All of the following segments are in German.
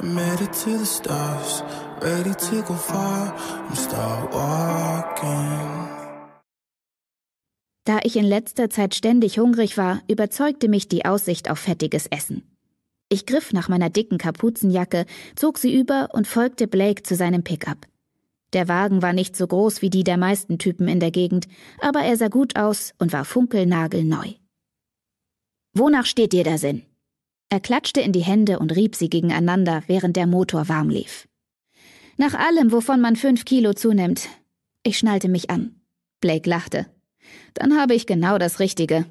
I'm headed to the stars, ready to go far. I'm start walking. Da ich in letzter Zeit ständig hungrig war, überzeugte mich die Aussicht auf fettiges Essen. Ich griff nach meiner dicken Kapuzenjacke, zog sie über und folgte Blake zu seinem Pickup. Der Wagen war nicht so groß wie die der meisten Typen in der Gegend, aber er sah gut aus und war funkelnagelneu. Wonach steht dir der Sinn? Er klatschte in die Hände und rieb sie gegeneinander, während der Motor warm lief. Nach allem, wovon man fünf Kilo zunimmt. Ich schnallte mich an. Blake lachte. Dann habe ich genau das Richtige.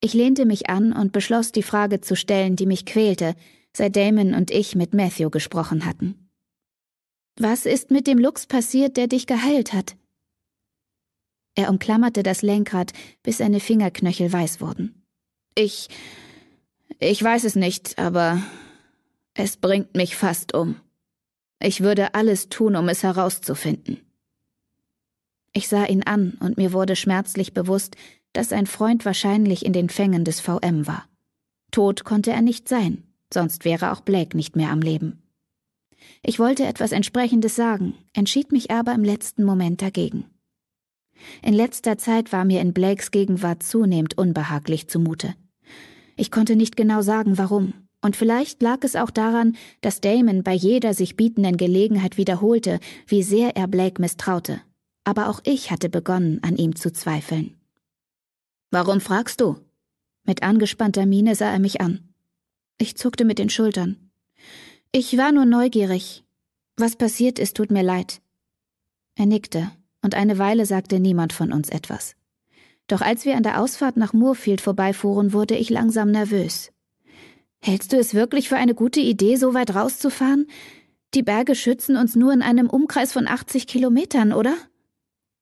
Ich lehnte mich an und beschloss, die Frage zu stellen, die mich quälte, seit Damon und ich mit Matthew gesprochen hatten. Was ist mit dem Lux passiert, der dich geheilt hat? Er umklammerte das Lenkrad, bis seine Fingerknöchel weiß wurden. Ich ich weiß es nicht, aber es bringt mich fast um. Ich würde alles tun, um es herauszufinden. Ich sah ihn an und mir wurde schmerzlich bewusst, dass sein Freund wahrscheinlich in den Fängen des VM war. Tot konnte er nicht sein, sonst wäre auch Blake nicht mehr am Leben. Ich wollte etwas entsprechendes sagen, entschied mich aber im letzten Moment dagegen. In letzter Zeit war mir in Blakes Gegenwart zunehmend unbehaglich zumute. Ich konnte nicht genau sagen, warum. Und vielleicht lag es auch daran, dass Damon bei jeder sich bietenden Gelegenheit wiederholte, wie sehr er Blake misstraute. Aber auch ich hatte begonnen, an ihm zu zweifeln. Warum fragst du? Mit angespannter Miene sah er mich an. Ich zuckte mit den Schultern. Ich war nur neugierig. Was passiert ist, tut mir leid. Er nickte, und eine Weile sagte niemand von uns etwas. Doch als wir an der Ausfahrt nach Moorfield vorbeifuhren, wurde ich langsam nervös. Hältst du es wirklich für eine gute Idee, so weit rauszufahren? Die Berge schützen uns nur in einem Umkreis von 80 Kilometern, oder?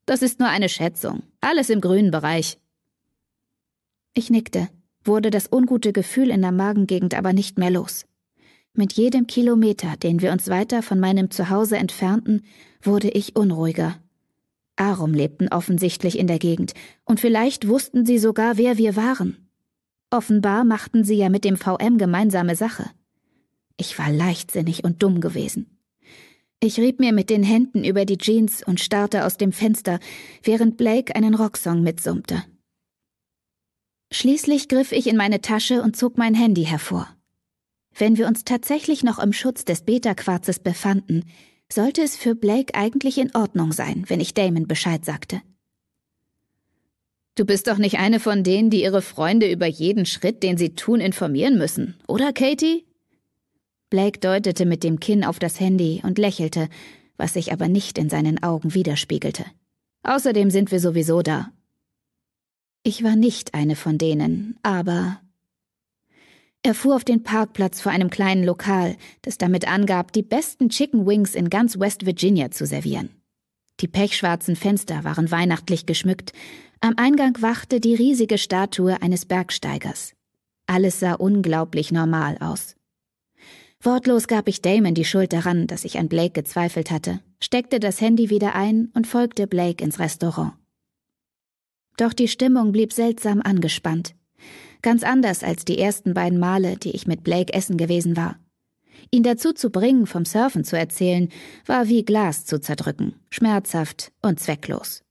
Das ist nur eine Schätzung. Alles im grünen Bereich. Ich nickte, wurde das ungute Gefühl in der Magengegend aber nicht mehr los. Mit jedem Kilometer, den wir uns weiter von meinem Zuhause entfernten, wurde ich unruhiger. Arum lebten offensichtlich in der Gegend, und vielleicht wussten sie sogar, wer wir waren. Offenbar machten sie ja mit dem VM gemeinsame Sache. Ich war leichtsinnig und dumm gewesen. Ich rieb mir mit den Händen über die Jeans und starrte aus dem Fenster, während Blake einen Rocksong mitsummte. Schließlich griff ich in meine Tasche und zog mein Handy hervor. Wenn wir uns tatsächlich noch im Schutz des Beta-Quarzes befanden, sollte es für Blake eigentlich in Ordnung sein, wenn ich Damon Bescheid sagte. Du bist doch nicht eine von denen, die ihre Freunde über jeden Schritt, den sie tun, informieren müssen, oder Katie? Blake deutete mit dem Kinn auf das Handy und lächelte, was sich aber nicht in seinen Augen widerspiegelte. Außerdem sind wir sowieso da. Ich war nicht eine von denen, aber er fuhr auf den Parkplatz vor einem kleinen Lokal, das damit angab, die besten Chicken Wings in ganz West Virginia zu servieren. Die pechschwarzen Fenster waren weihnachtlich geschmückt, am Eingang wachte die riesige Statue eines Bergsteigers. Alles sah unglaublich normal aus. Wortlos gab ich Damon die Schuld daran, dass ich an Blake gezweifelt hatte, steckte das Handy wieder ein und folgte Blake ins Restaurant. Doch die Stimmung blieb seltsam angespannt. Ganz anders als die ersten beiden Male, die ich mit Blake essen gewesen war. Ihn dazu zu bringen, vom Surfen zu erzählen, war wie Glas zu zerdrücken, schmerzhaft und zwecklos.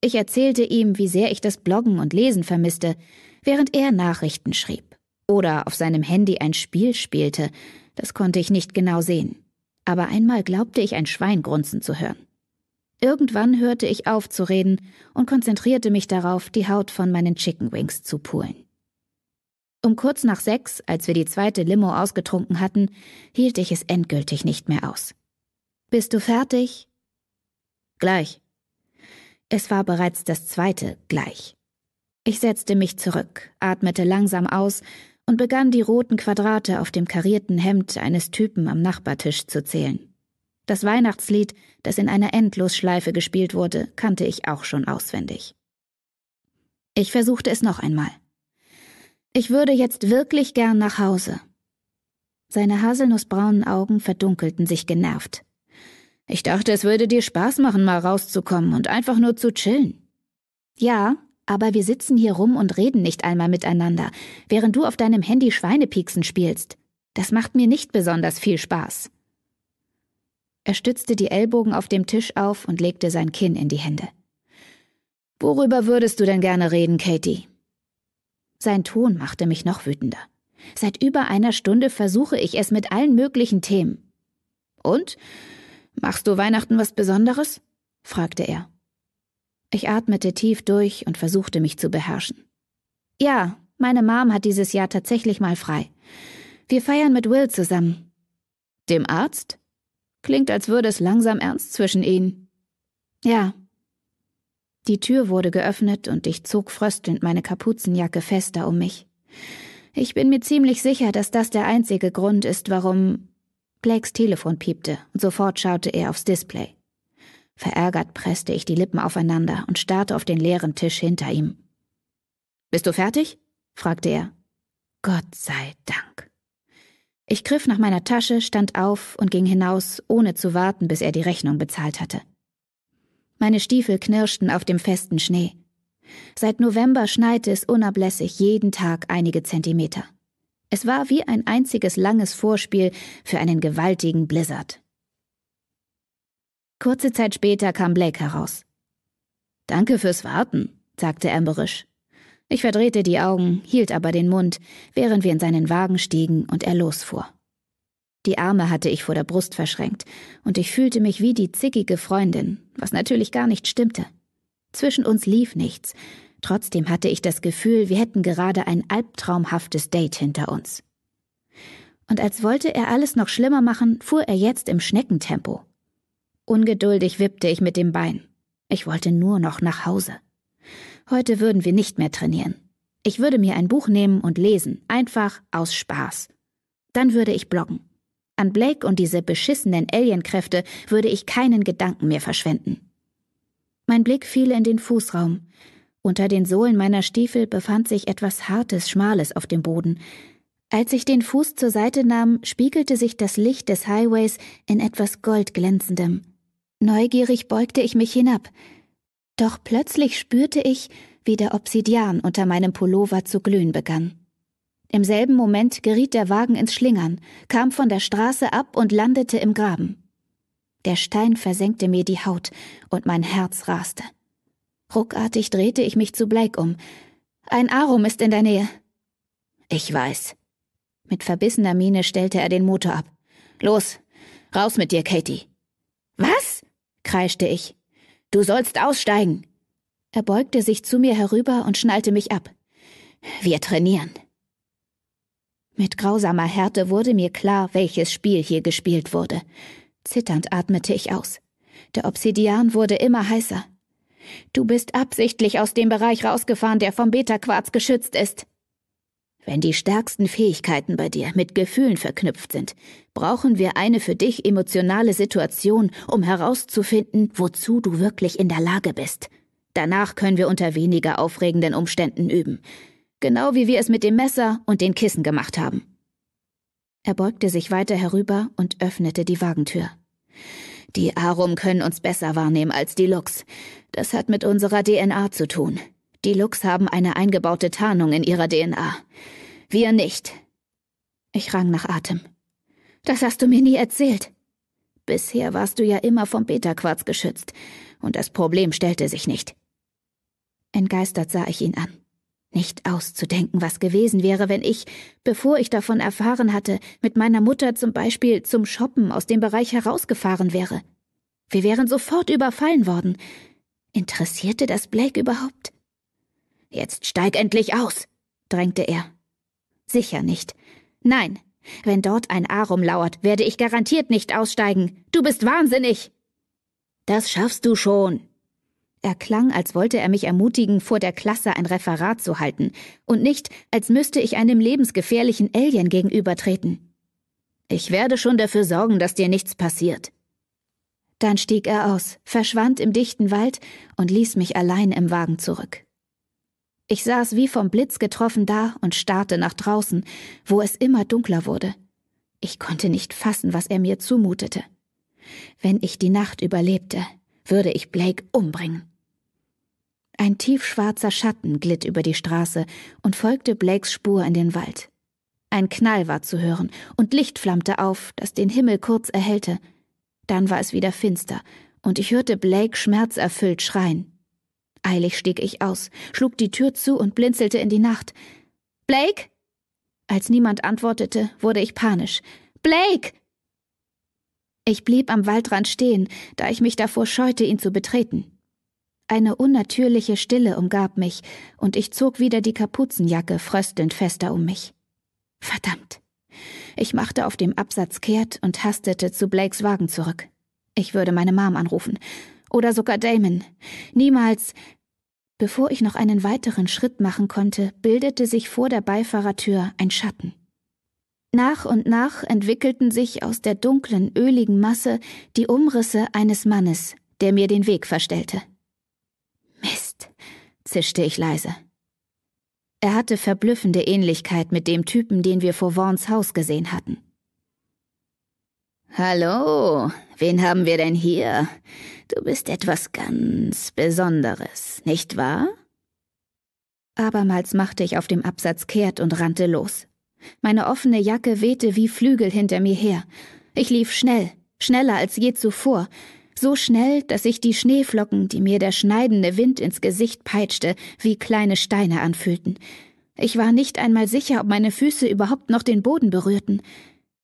Ich erzählte ihm, wie sehr ich das Bloggen und Lesen vermisste, während er Nachrichten schrieb oder auf seinem Handy ein Spiel spielte, das konnte ich nicht genau sehen. Aber einmal glaubte ich ein Schwein grunzen zu hören. Irgendwann hörte ich auf zu reden und konzentrierte mich darauf, die Haut von meinen Chicken Wings zu pulen. Um kurz nach sechs, als wir die zweite Limo ausgetrunken hatten, hielt ich es endgültig nicht mehr aus. Bist du fertig? Gleich. Es war bereits das zweite Gleich. Ich setzte mich zurück, atmete langsam aus und begann die roten Quadrate auf dem karierten Hemd eines Typen am Nachbartisch zu zählen. Das Weihnachtslied, das in einer Endlosschleife gespielt wurde, kannte ich auch schon auswendig. Ich versuchte es noch einmal. Ich würde jetzt wirklich gern nach Hause. Seine haselnussbraunen Augen verdunkelten sich genervt. Ich dachte, es würde dir Spaß machen, mal rauszukommen und einfach nur zu chillen. Ja, aber wir sitzen hier rum und reden nicht einmal miteinander, während du auf deinem Handy Schweinepieksen spielst. Das macht mir nicht besonders viel Spaß. Er stützte die Ellbogen auf dem Tisch auf und legte sein Kinn in die Hände. Worüber würdest du denn gerne reden, Katie? Sein Ton machte mich noch wütender. Seit über einer Stunde versuche ich es mit allen möglichen Themen. Und? Machst du Weihnachten was Besonderes? fragte er. Ich atmete tief durch und versuchte mich zu beherrschen. Ja, meine Mom hat dieses Jahr tatsächlich mal frei. Wir feiern mit Will zusammen. Dem Arzt? Klingt, als würde es langsam ernst zwischen ihnen. Ja, die Tür wurde geöffnet und ich zog fröstelnd meine Kapuzenjacke fester um mich. Ich bin mir ziemlich sicher, dass das der einzige Grund ist, warum. Blakes Telefon piepte und sofort schaute er aufs Display. Verärgert presste ich die Lippen aufeinander und starrte auf den leeren Tisch hinter ihm. Bist du fertig? fragte er. Gott sei Dank. Ich griff nach meiner Tasche, stand auf und ging hinaus, ohne zu warten, bis er die Rechnung bezahlt hatte. Meine Stiefel knirschten auf dem festen Schnee. Seit November schneite es unablässig jeden Tag einige Zentimeter. Es war wie ein einziges langes Vorspiel für einen gewaltigen Blizzard. Kurze Zeit später kam Blake heraus. Danke fürs Warten, sagte Amberisch. Ich verdrehte die Augen, hielt aber den Mund, während wir in seinen Wagen stiegen und er losfuhr. Die Arme hatte ich vor der Brust verschränkt, und ich fühlte mich wie die zickige Freundin, was natürlich gar nicht stimmte. Zwischen uns lief nichts, trotzdem hatte ich das Gefühl, wir hätten gerade ein albtraumhaftes Date hinter uns. Und als wollte er alles noch schlimmer machen, fuhr er jetzt im Schneckentempo. Ungeduldig wippte ich mit dem Bein. Ich wollte nur noch nach Hause. Heute würden wir nicht mehr trainieren. Ich würde mir ein Buch nehmen und lesen, einfach aus Spaß. Dann würde ich bloggen. An Blake und diese beschissenen Alienkräfte würde ich keinen Gedanken mehr verschwenden. Mein Blick fiel in den Fußraum. Unter den Sohlen meiner Stiefel befand sich etwas Hartes, Schmales auf dem Boden. Als ich den Fuß zur Seite nahm, spiegelte sich das Licht des Highways in etwas Goldglänzendem. Neugierig beugte ich mich hinab. Doch plötzlich spürte ich, wie der Obsidian unter meinem Pullover zu glühen begann. Im selben Moment geriet der Wagen ins Schlingern, kam von der Straße ab und landete im Graben. Der Stein versenkte mir die Haut und mein Herz raste. Ruckartig drehte ich mich zu Blake um. Ein Arum ist in der Nähe. Ich weiß. Mit verbissener Miene stellte er den Motor ab. Los, raus mit dir, Katie. Was? kreischte ich. Du sollst aussteigen. Er beugte sich zu mir herüber und schnallte mich ab. Wir trainieren. Mit grausamer Härte wurde mir klar, welches Spiel hier gespielt wurde. Zitternd atmete ich aus. Der Obsidian wurde immer heißer. Du bist absichtlich aus dem Bereich rausgefahren, der vom Beta-Quarz geschützt ist. Wenn die stärksten Fähigkeiten bei dir mit Gefühlen verknüpft sind, brauchen wir eine für dich emotionale Situation, um herauszufinden, wozu du wirklich in der Lage bist. Danach können wir unter weniger aufregenden Umständen üben. Genau wie wir es mit dem Messer und den Kissen gemacht haben. Er beugte sich weiter herüber und öffnete die Wagentür. Die Arum können uns besser wahrnehmen als die Lux. Das hat mit unserer DNA zu tun. Die Lux haben eine eingebaute Tarnung in ihrer DNA. Wir nicht. Ich rang nach Atem. Das hast du mir nie erzählt. Bisher warst du ja immer vom Beta-Quarz geschützt, und das Problem stellte sich nicht. Entgeistert sah ich ihn an. Nicht auszudenken, was gewesen wäre, wenn ich, bevor ich davon erfahren hatte, mit meiner Mutter zum Beispiel zum Shoppen aus dem Bereich herausgefahren wäre. Wir wären sofort überfallen worden. Interessierte das Blake überhaupt? Jetzt steig endlich aus, drängte er. Sicher nicht. Nein, wenn dort ein A rumlauert, werde ich garantiert nicht aussteigen. Du bist wahnsinnig. Das schaffst du schon, er klang, als wollte er mich ermutigen, vor der Klasse ein Referat zu halten, und nicht, als müsste ich einem lebensgefährlichen Alien gegenübertreten. Ich werde schon dafür sorgen, dass dir nichts passiert. Dann stieg er aus, verschwand im dichten Wald und ließ mich allein im Wagen zurück. Ich saß wie vom Blitz getroffen da und starrte nach draußen, wo es immer dunkler wurde. Ich konnte nicht fassen, was er mir zumutete. Wenn ich die Nacht überlebte, würde ich Blake umbringen. Ein tiefschwarzer Schatten glitt über die Straße und folgte Blakes Spur in den Wald. Ein Knall war zu hören und Licht flammte auf, das den Himmel kurz erhellte. Dann war es wieder finster und ich hörte Blake schmerzerfüllt schreien. Eilig stieg ich aus, schlug die Tür zu und blinzelte in die Nacht. Blake? Als niemand antwortete, wurde ich panisch. Blake! Ich blieb am Waldrand stehen, da ich mich davor scheute, ihn zu betreten. Eine unnatürliche Stille umgab mich, und ich zog wieder die Kapuzenjacke fröstelnd fester um mich. Verdammt. Ich machte auf dem Absatz kehrt und hastete zu Blakes Wagen zurück. Ich würde meine Mom anrufen. Oder sogar Damon. Niemals. Bevor ich noch einen weiteren Schritt machen konnte, bildete sich vor der Beifahrertür ein Schatten. Nach und nach entwickelten sich aus der dunklen, öligen Masse die Umrisse eines Mannes, der mir den Weg verstellte zischte ich leise. Er hatte verblüffende Ähnlichkeit mit dem Typen, den wir vor Vaughns Haus gesehen hatten. Hallo, wen haben wir denn hier? Du bist etwas ganz Besonderes, nicht wahr? Abermals machte ich auf dem Absatz kehrt und rannte los. Meine offene Jacke wehte wie Flügel hinter mir her. Ich lief schnell, schneller als je zuvor, so schnell, dass sich die Schneeflocken, die mir der schneidende Wind ins Gesicht peitschte, wie kleine Steine anfühlten. Ich war nicht einmal sicher, ob meine Füße überhaupt noch den Boden berührten.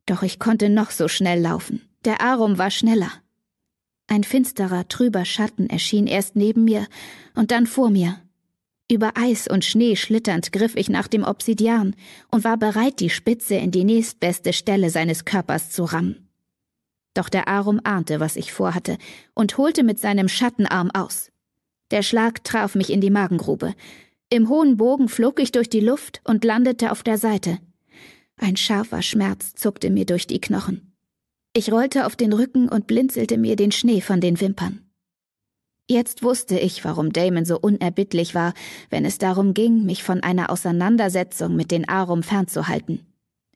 Doch ich konnte noch so schnell laufen. Der Arum war schneller. Ein finsterer, trüber Schatten erschien erst neben mir und dann vor mir. Über Eis und Schnee schlitternd griff ich nach dem Obsidian und war bereit, die Spitze in die nächstbeste Stelle seines Körpers zu rammen. Doch der Arum ahnte, was ich vorhatte, und holte mit seinem Schattenarm aus. Der Schlag traf mich in die Magengrube. Im hohen Bogen flog ich durch die Luft und landete auf der Seite. Ein scharfer Schmerz zuckte mir durch die Knochen. Ich rollte auf den Rücken und blinzelte mir den Schnee von den Wimpern. Jetzt wusste ich, warum Damon so unerbittlich war, wenn es darum ging, mich von einer Auseinandersetzung mit den Arum fernzuhalten.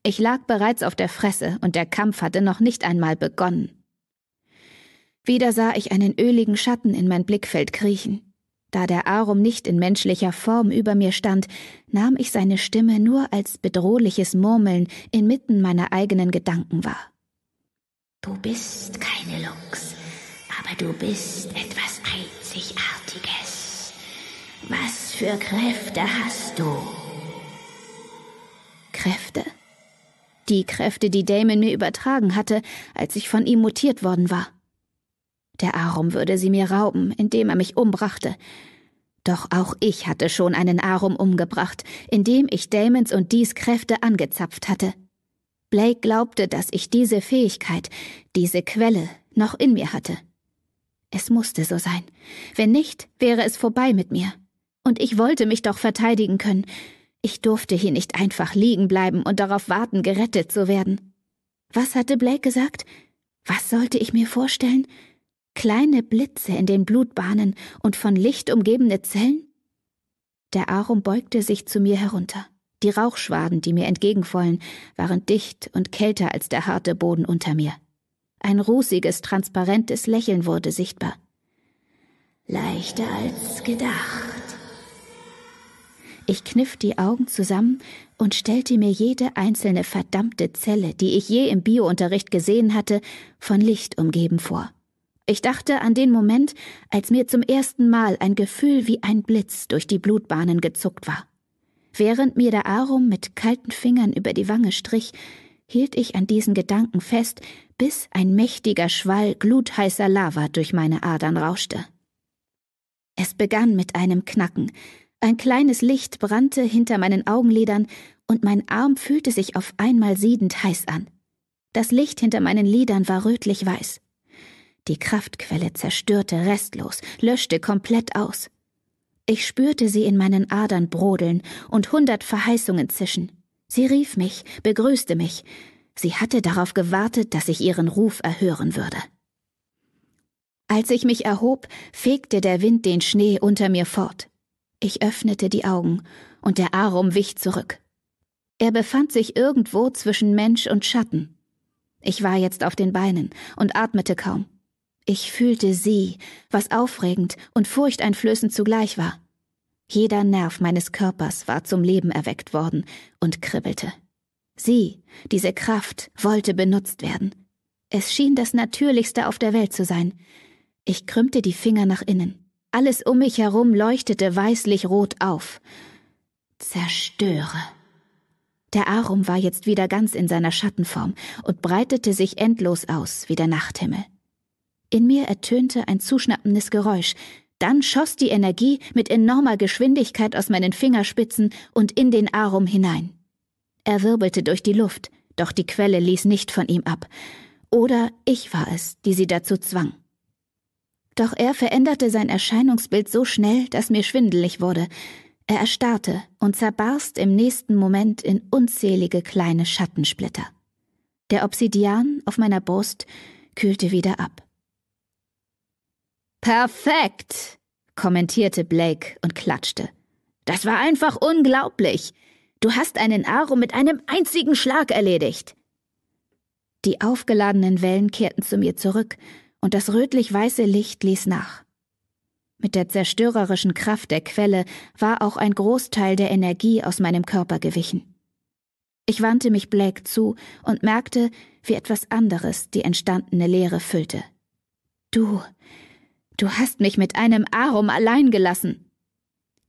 Ich lag bereits auf der Fresse und der Kampf hatte noch nicht einmal begonnen. Wieder sah ich einen öligen Schatten in mein Blickfeld kriechen. Da der Arum nicht in menschlicher Form über mir stand, nahm ich seine Stimme nur als bedrohliches Murmeln inmitten meiner eigenen Gedanken wahr. Du bist keine Lux, aber du bist etwas Einzigartiges. Was für Kräfte hast du? Kräfte? die Kräfte, die Damon mir übertragen hatte, als ich von ihm mutiert worden war. Der Arum würde sie mir rauben, indem er mich umbrachte. Doch auch ich hatte schon einen Arum umgebracht, indem ich Damons und Dies Kräfte angezapft hatte. Blake glaubte, dass ich diese Fähigkeit, diese Quelle, noch in mir hatte. Es musste so sein. Wenn nicht, wäre es vorbei mit mir. Und ich wollte mich doch verteidigen können. Ich durfte hier nicht einfach liegen bleiben und darauf warten, gerettet zu werden. Was hatte Blake gesagt? Was sollte ich mir vorstellen? Kleine Blitze in den Blutbahnen und von Licht umgebene Zellen? Der Arum beugte sich zu mir herunter. Die Rauchschwaden, die mir entgegenvollen, waren dicht und kälter als der harte Boden unter mir. Ein rußiges, transparentes Lächeln wurde sichtbar. Leichter als gedacht. Ich kniff die Augen zusammen und stellte mir jede einzelne verdammte Zelle, die ich je im Biounterricht gesehen hatte, von Licht umgeben vor. Ich dachte an den Moment, als mir zum ersten Mal ein Gefühl wie ein Blitz durch die Blutbahnen gezuckt war. Während mir der Arum mit kalten Fingern über die Wange strich, hielt ich an diesen Gedanken fest, bis ein mächtiger Schwall glutheißer Lava durch meine Adern rauschte. Es begann mit einem Knacken, ein kleines Licht brannte hinter meinen Augenlidern und mein Arm fühlte sich auf einmal siedend heiß an. Das Licht hinter meinen Lidern war rötlich-weiß. Die Kraftquelle zerstörte restlos, löschte komplett aus. Ich spürte sie in meinen Adern brodeln und hundert Verheißungen zischen. Sie rief mich, begrüßte mich. Sie hatte darauf gewartet, dass ich ihren Ruf erhören würde. Als ich mich erhob, fegte der Wind den Schnee unter mir fort. Ich öffnete die Augen, und der Arum wich zurück. Er befand sich irgendwo zwischen Mensch und Schatten. Ich war jetzt auf den Beinen und atmete kaum. Ich fühlte sie, was aufregend und furchteinflößend zugleich war. Jeder Nerv meines Körpers war zum Leben erweckt worden und kribbelte. Sie, diese Kraft, wollte benutzt werden. Es schien das Natürlichste auf der Welt zu sein. Ich krümmte die Finger nach innen. Alles um mich herum leuchtete weißlich rot auf. Zerstöre. Der Arum war jetzt wieder ganz in seiner Schattenform und breitete sich endlos aus wie der Nachthimmel. In mir ertönte ein zuschnappendes Geräusch, dann schoss die Energie mit enormer Geschwindigkeit aus meinen Fingerspitzen und in den Arum hinein. Er wirbelte durch die Luft, doch die Quelle ließ nicht von ihm ab. Oder ich war es, die sie dazu zwang. Doch er veränderte sein Erscheinungsbild so schnell, dass mir schwindelig wurde. Er erstarrte und zerbarst im nächsten Moment in unzählige kleine Schattensplitter. Der Obsidian auf meiner Brust kühlte wieder ab. Perfekt, kommentierte Blake und klatschte. Das war einfach unglaublich. Du hast einen Aro mit einem einzigen Schlag erledigt. Die aufgeladenen Wellen kehrten zu mir zurück, und das rötlich-weiße Licht ließ nach. Mit der zerstörerischen Kraft der Quelle war auch ein Großteil der Energie aus meinem Körper gewichen. Ich wandte mich Blake zu und merkte, wie etwas anderes die entstandene Leere füllte. Du, du hast mich mit einem Arum allein gelassen.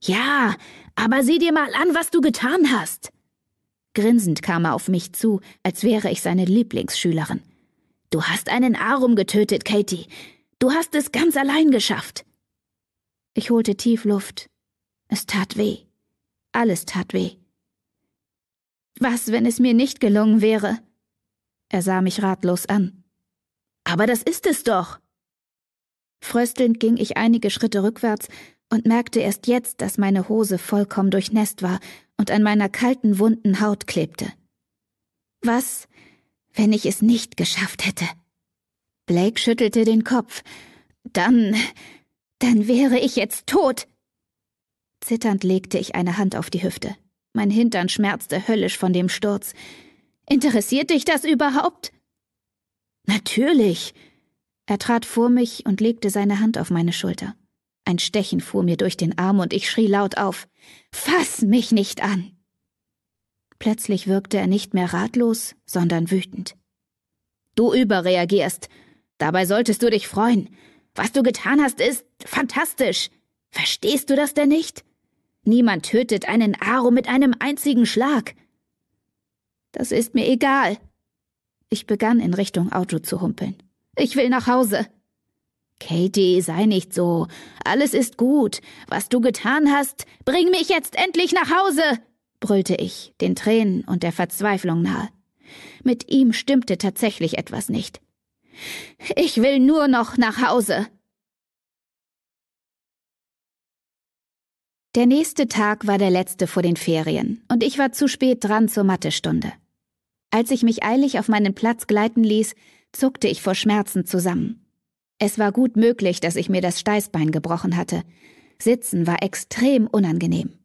Ja, aber sieh dir mal an, was du getan hast. Grinsend kam er auf mich zu, als wäre ich seine Lieblingsschülerin. Du hast einen Arum getötet, Katie. Du hast es ganz allein geschafft. Ich holte tief Luft. Es tat weh. Alles tat weh. Was, wenn es mir nicht gelungen wäre? Er sah mich ratlos an. Aber das ist es doch. Fröstelnd ging ich einige Schritte rückwärts und merkte erst jetzt, dass meine Hose vollkommen durchnässt war und an meiner kalten, wunden Haut klebte. Was, wenn ich es nicht geschafft hätte. Blake schüttelte den Kopf. Dann. dann wäre ich jetzt tot. Zitternd legte ich eine Hand auf die Hüfte. Mein Hintern schmerzte höllisch von dem Sturz. Interessiert dich das überhaupt? Natürlich. Er trat vor mich und legte seine Hand auf meine Schulter. Ein Stechen fuhr mir durch den Arm und ich schrie laut auf. Fass mich nicht an! Plötzlich wirkte er nicht mehr ratlos, sondern wütend. Du überreagierst. Dabei solltest du dich freuen. Was du getan hast, ist fantastisch. Verstehst du das denn nicht? Niemand tötet einen Aro mit einem einzigen Schlag. Das ist mir egal. Ich begann in Richtung Auto zu humpeln. Ich will nach Hause. Katie, sei nicht so. Alles ist gut. Was du getan hast, bring mich jetzt endlich nach Hause brüllte ich, den Tränen und der Verzweiflung nahe. Mit ihm stimmte tatsächlich etwas nicht. Ich will nur noch nach Hause. Der nächste Tag war der letzte vor den Ferien, und ich war zu spät dran zur Mathestunde. Als ich mich eilig auf meinen Platz gleiten ließ, zuckte ich vor Schmerzen zusammen. Es war gut möglich, dass ich mir das Steißbein gebrochen hatte. Sitzen war extrem unangenehm.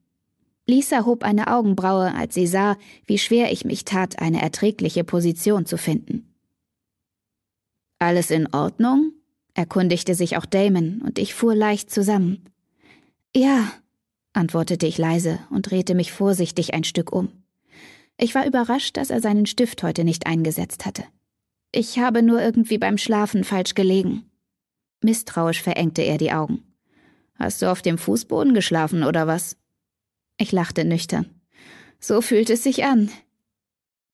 Lisa hob eine Augenbraue, als sie sah, wie schwer ich mich tat, eine erträgliche Position zu finden. Alles in Ordnung? erkundigte sich auch Damon, und ich fuhr leicht zusammen. Ja, antwortete ich leise und drehte mich vorsichtig ein Stück um. Ich war überrascht, dass er seinen Stift heute nicht eingesetzt hatte. Ich habe nur irgendwie beim Schlafen falsch gelegen. Misstrauisch verengte er die Augen. Hast du auf dem Fußboden geschlafen oder was? Ich lachte nüchtern. So fühlt es sich an.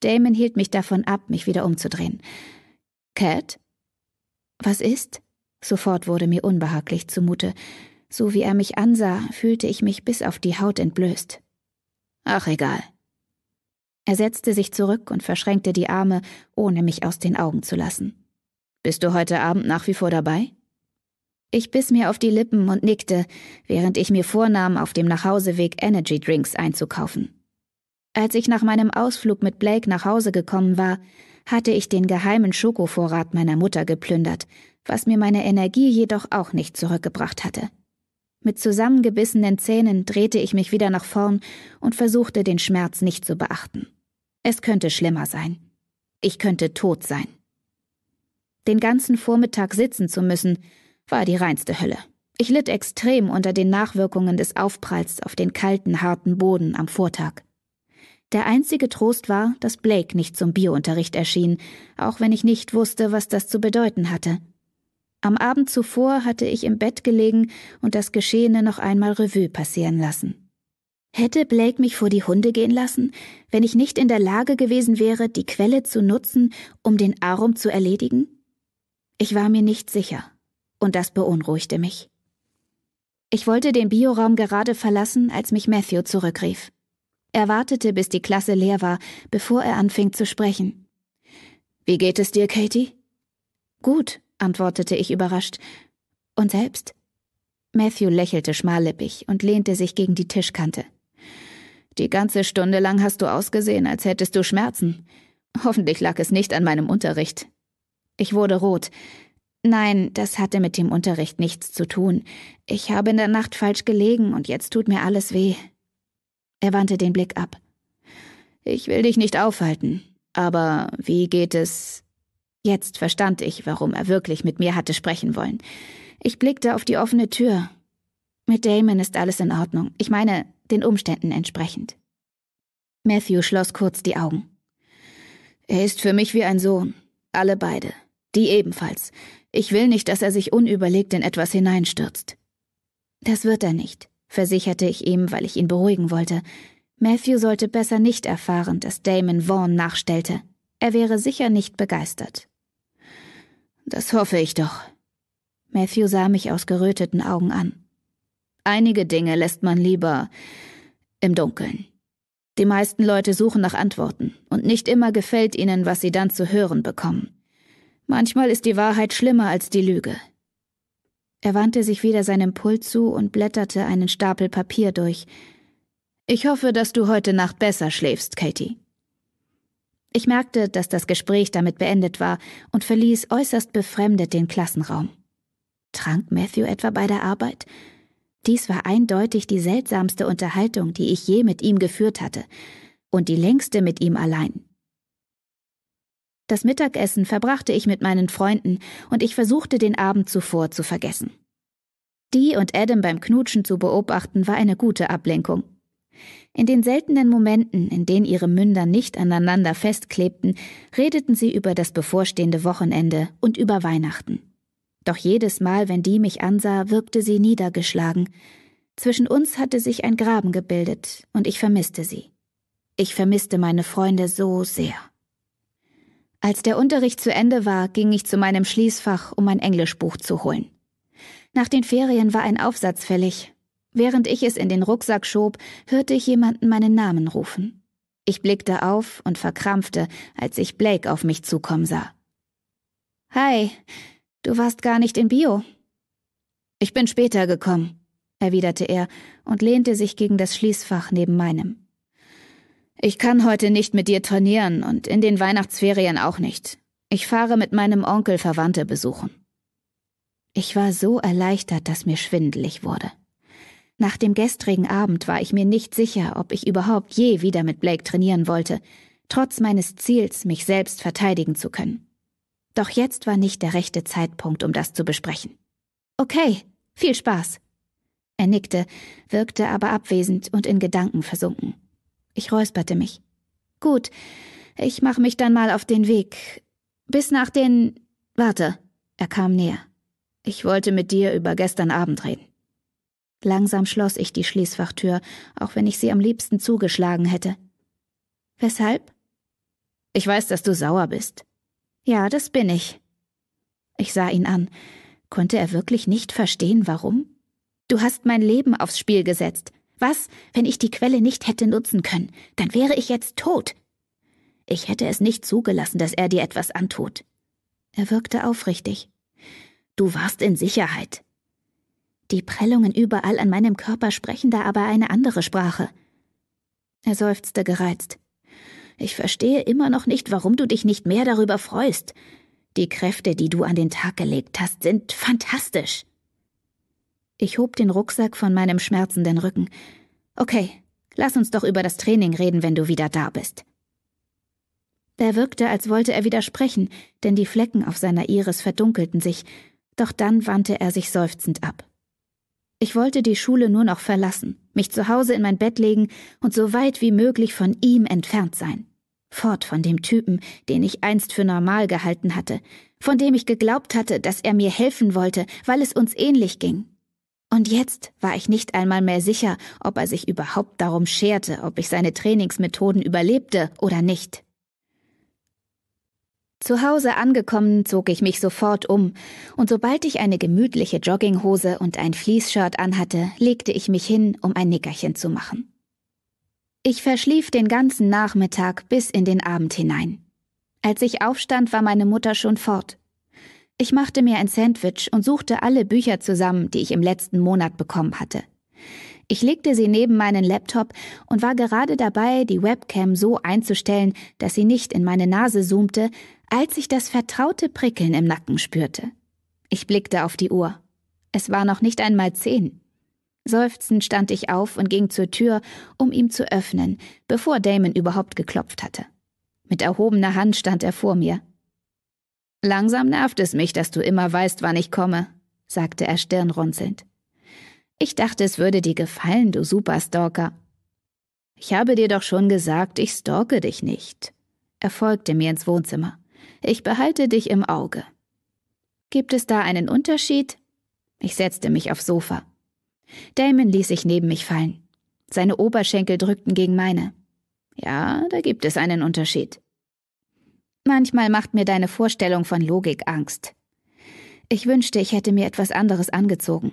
Damon hielt mich davon ab, mich wieder umzudrehen. Cat? Was ist? Sofort wurde mir unbehaglich zumute. So wie er mich ansah, fühlte ich mich bis auf die Haut entblößt. Ach egal. Er setzte sich zurück und verschränkte die Arme, ohne mich aus den Augen zu lassen. Bist du heute Abend nach wie vor dabei? Ich biss mir auf die Lippen und nickte, während ich mir vornahm, auf dem Nachhauseweg Energy Drinks einzukaufen. Als ich nach meinem Ausflug mit Blake nach Hause gekommen war, hatte ich den geheimen Schokovorrat meiner Mutter geplündert, was mir meine Energie jedoch auch nicht zurückgebracht hatte. Mit zusammengebissenen Zähnen drehte ich mich wieder nach vorn und versuchte, den Schmerz nicht zu beachten. Es könnte schlimmer sein. Ich könnte tot sein. Den ganzen Vormittag sitzen zu müssen, war die reinste Hölle. Ich litt extrem unter den Nachwirkungen des Aufpralls auf den kalten, harten Boden am Vortag. Der einzige Trost war, dass Blake nicht zum Biounterricht erschien, auch wenn ich nicht wusste, was das zu bedeuten hatte. Am Abend zuvor hatte ich im Bett gelegen und das Geschehene noch einmal Revue passieren lassen. Hätte Blake mich vor die Hunde gehen lassen, wenn ich nicht in der Lage gewesen wäre, die Quelle zu nutzen, um den Arum zu erledigen? Ich war mir nicht sicher und das beunruhigte mich. Ich wollte den Bioraum gerade verlassen, als mich Matthew zurückrief. Er wartete, bis die Klasse leer war, bevor er anfing zu sprechen. Wie geht es dir, Katie? Gut, antwortete ich überrascht. Und selbst? Matthew lächelte schmallippig und lehnte sich gegen die Tischkante. Die ganze Stunde lang hast du ausgesehen, als hättest du Schmerzen. Hoffentlich lag es nicht an meinem Unterricht. Ich wurde rot. Nein, das hatte mit dem Unterricht nichts zu tun. Ich habe in der Nacht falsch gelegen und jetzt tut mir alles weh. Er wandte den Blick ab. Ich will dich nicht aufhalten, aber wie geht es? Jetzt verstand ich, warum er wirklich mit mir hatte sprechen wollen. Ich blickte auf die offene Tür. Mit Damon ist alles in Ordnung. Ich meine, den Umständen entsprechend. Matthew schloss kurz die Augen. Er ist für mich wie ein Sohn. Alle beide. Die ebenfalls. Ich will nicht, dass er sich unüberlegt in etwas hineinstürzt. Das wird er nicht, versicherte ich ihm, weil ich ihn beruhigen wollte. Matthew sollte besser nicht erfahren, dass Damon Vaughn nachstellte. Er wäre sicher nicht begeistert. Das hoffe ich doch. Matthew sah mich aus geröteten Augen an. Einige Dinge lässt man lieber im Dunkeln. Die meisten Leute suchen nach Antworten, und nicht immer gefällt ihnen, was sie dann zu hören bekommen. Manchmal ist die Wahrheit schlimmer als die Lüge. Er wandte sich wieder seinem Pult zu und blätterte einen Stapel Papier durch. Ich hoffe, dass du heute Nacht besser schläfst, Katie. Ich merkte, dass das Gespräch damit beendet war und verließ äußerst befremdet den Klassenraum. Trank Matthew etwa bei der Arbeit? Dies war eindeutig die seltsamste Unterhaltung, die ich je mit ihm geführt hatte, und die längste mit ihm allein. Das Mittagessen verbrachte ich mit meinen Freunden und ich versuchte den Abend zuvor zu vergessen. Die und Adam beim Knutschen zu beobachten war eine gute Ablenkung. In den seltenen Momenten, in denen ihre Münder nicht aneinander festklebten, redeten sie über das bevorstehende Wochenende und über Weihnachten. Doch jedes Mal, wenn die mich ansah, wirkte sie niedergeschlagen. Zwischen uns hatte sich ein Graben gebildet, und ich vermisste sie. Ich vermisste meine Freunde so sehr. Als der Unterricht zu Ende war, ging ich zu meinem Schließfach, um mein Englischbuch zu holen. Nach den Ferien war ein Aufsatz fällig. Während ich es in den Rucksack schob, hörte ich jemanden meinen Namen rufen. Ich blickte auf und verkrampfte, als ich Blake auf mich zukommen sah. Hi, du warst gar nicht in Bio. Ich bin später gekommen, erwiderte er und lehnte sich gegen das Schließfach neben meinem. Ich kann heute nicht mit dir trainieren und in den Weihnachtsferien auch nicht. Ich fahre mit meinem Onkel Verwandte besuchen. Ich war so erleichtert, dass mir schwindelig wurde. Nach dem gestrigen Abend war ich mir nicht sicher, ob ich überhaupt je wieder mit Blake trainieren wollte, trotz meines Ziels, mich selbst verteidigen zu können. Doch jetzt war nicht der rechte Zeitpunkt, um das zu besprechen. Okay, viel Spaß. Er nickte, wirkte aber abwesend und in Gedanken versunken. Ich räusperte mich. Gut, ich mache mich dann mal auf den Weg. Bis nach den. Warte. Er kam näher. Ich wollte mit dir über gestern Abend reden. Langsam schloss ich die Schließfachtür, auch wenn ich sie am liebsten zugeschlagen hätte. Weshalb? Ich weiß, dass du sauer bist. Ja, das bin ich. Ich sah ihn an. Konnte er wirklich nicht verstehen, warum? Du hast mein Leben aufs Spiel gesetzt. Was, wenn ich die Quelle nicht hätte nutzen können? Dann wäre ich jetzt tot. Ich hätte es nicht zugelassen, dass er dir etwas antut. Er wirkte aufrichtig. Du warst in Sicherheit. Die Prellungen überall an meinem Körper sprechen da aber eine andere Sprache. Er seufzte gereizt. Ich verstehe immer noch nicht, warum du dich nicht mehr darüber freust. Die Kräfte, die du an den Tag gelegt hast, sind fantastisch. Ich hob den Rucksack von meinem schmerzenden Rücken. Okay, lass uns doch über das Training reden, wenn du wieder da bist. Er wirkte, als wollte er widersprechen, denn die Flecken auf seiner Iris verdunkelten sich, doch dann wandte er sich seufzend ab. Ich wollte die Schule nur noch verlassen, mich zu Hause in mein Bett legen und so weit wie möglich von ihm entfernt sein. Fort von dem Typen, den ich einst für normal gehalten hatte, von dem ich geglaubt hatte, dass er mir helfen wollte, weil es uns ähnlich ging. Und jetzt war ich nicht einmal mehr sicher, ob er sich überhaupt darum scherte, ob ich seine Trainingsmethoden überlebte oder nicht. Zu Hause angekommen, zog ich mich sofort um, und sobald ich eine gemütliche Jogginghose und ein Fließshirt anhatte, legte ich mich hin, um ein Nickerchen zu machen. Ich verschlief den ganzen Nachmittag bis in den Abend hinein. Als ich aufstand, war meine Mutter schon fort. Ich machte mir ein Sandwich und suchte alle Bücher zusammen, die ich im letzten Monat bekommen hatte. Ich legte sie neben meinen Laptop und war gerade dabei, die Webcam so einzustellen, dass sie nicht in meine Nase zoomte, als ich das vertraute Prickeln im Nacken spürte. Ich blickte auf die Uhr. Es war noch nicht einmal zehn. Seufzend stand ich auf und ging zur Tür, um ihm zu öffnen, bevor Damon überhaupt geklopft hatte. Mit erhobener Hand stand er vor mir. Langsam nervt es mich, dass du immer weißt, wann ich komme, sagte er stirnrunzelnd. Ich dachte, es würde dir gefallen, du Superstalker. Ich habe dir doch schon gesagt, ich stalke dich nicht. Er folgte mir ins Wohnzimmer. Ich behalte dich im Auge. Gibt es da einen Unterschied? Ich setzte mich aufs Sofa. Damon ließ sich neben mich fallen. Seine Oberschenkel drückten gegen meine. Ja, da gibt es einen Unterschied. Manchmal macht mir deine Vorstellung von Logik Angst. Ich wünschte, ich hätte mir etwas anderes angezogen.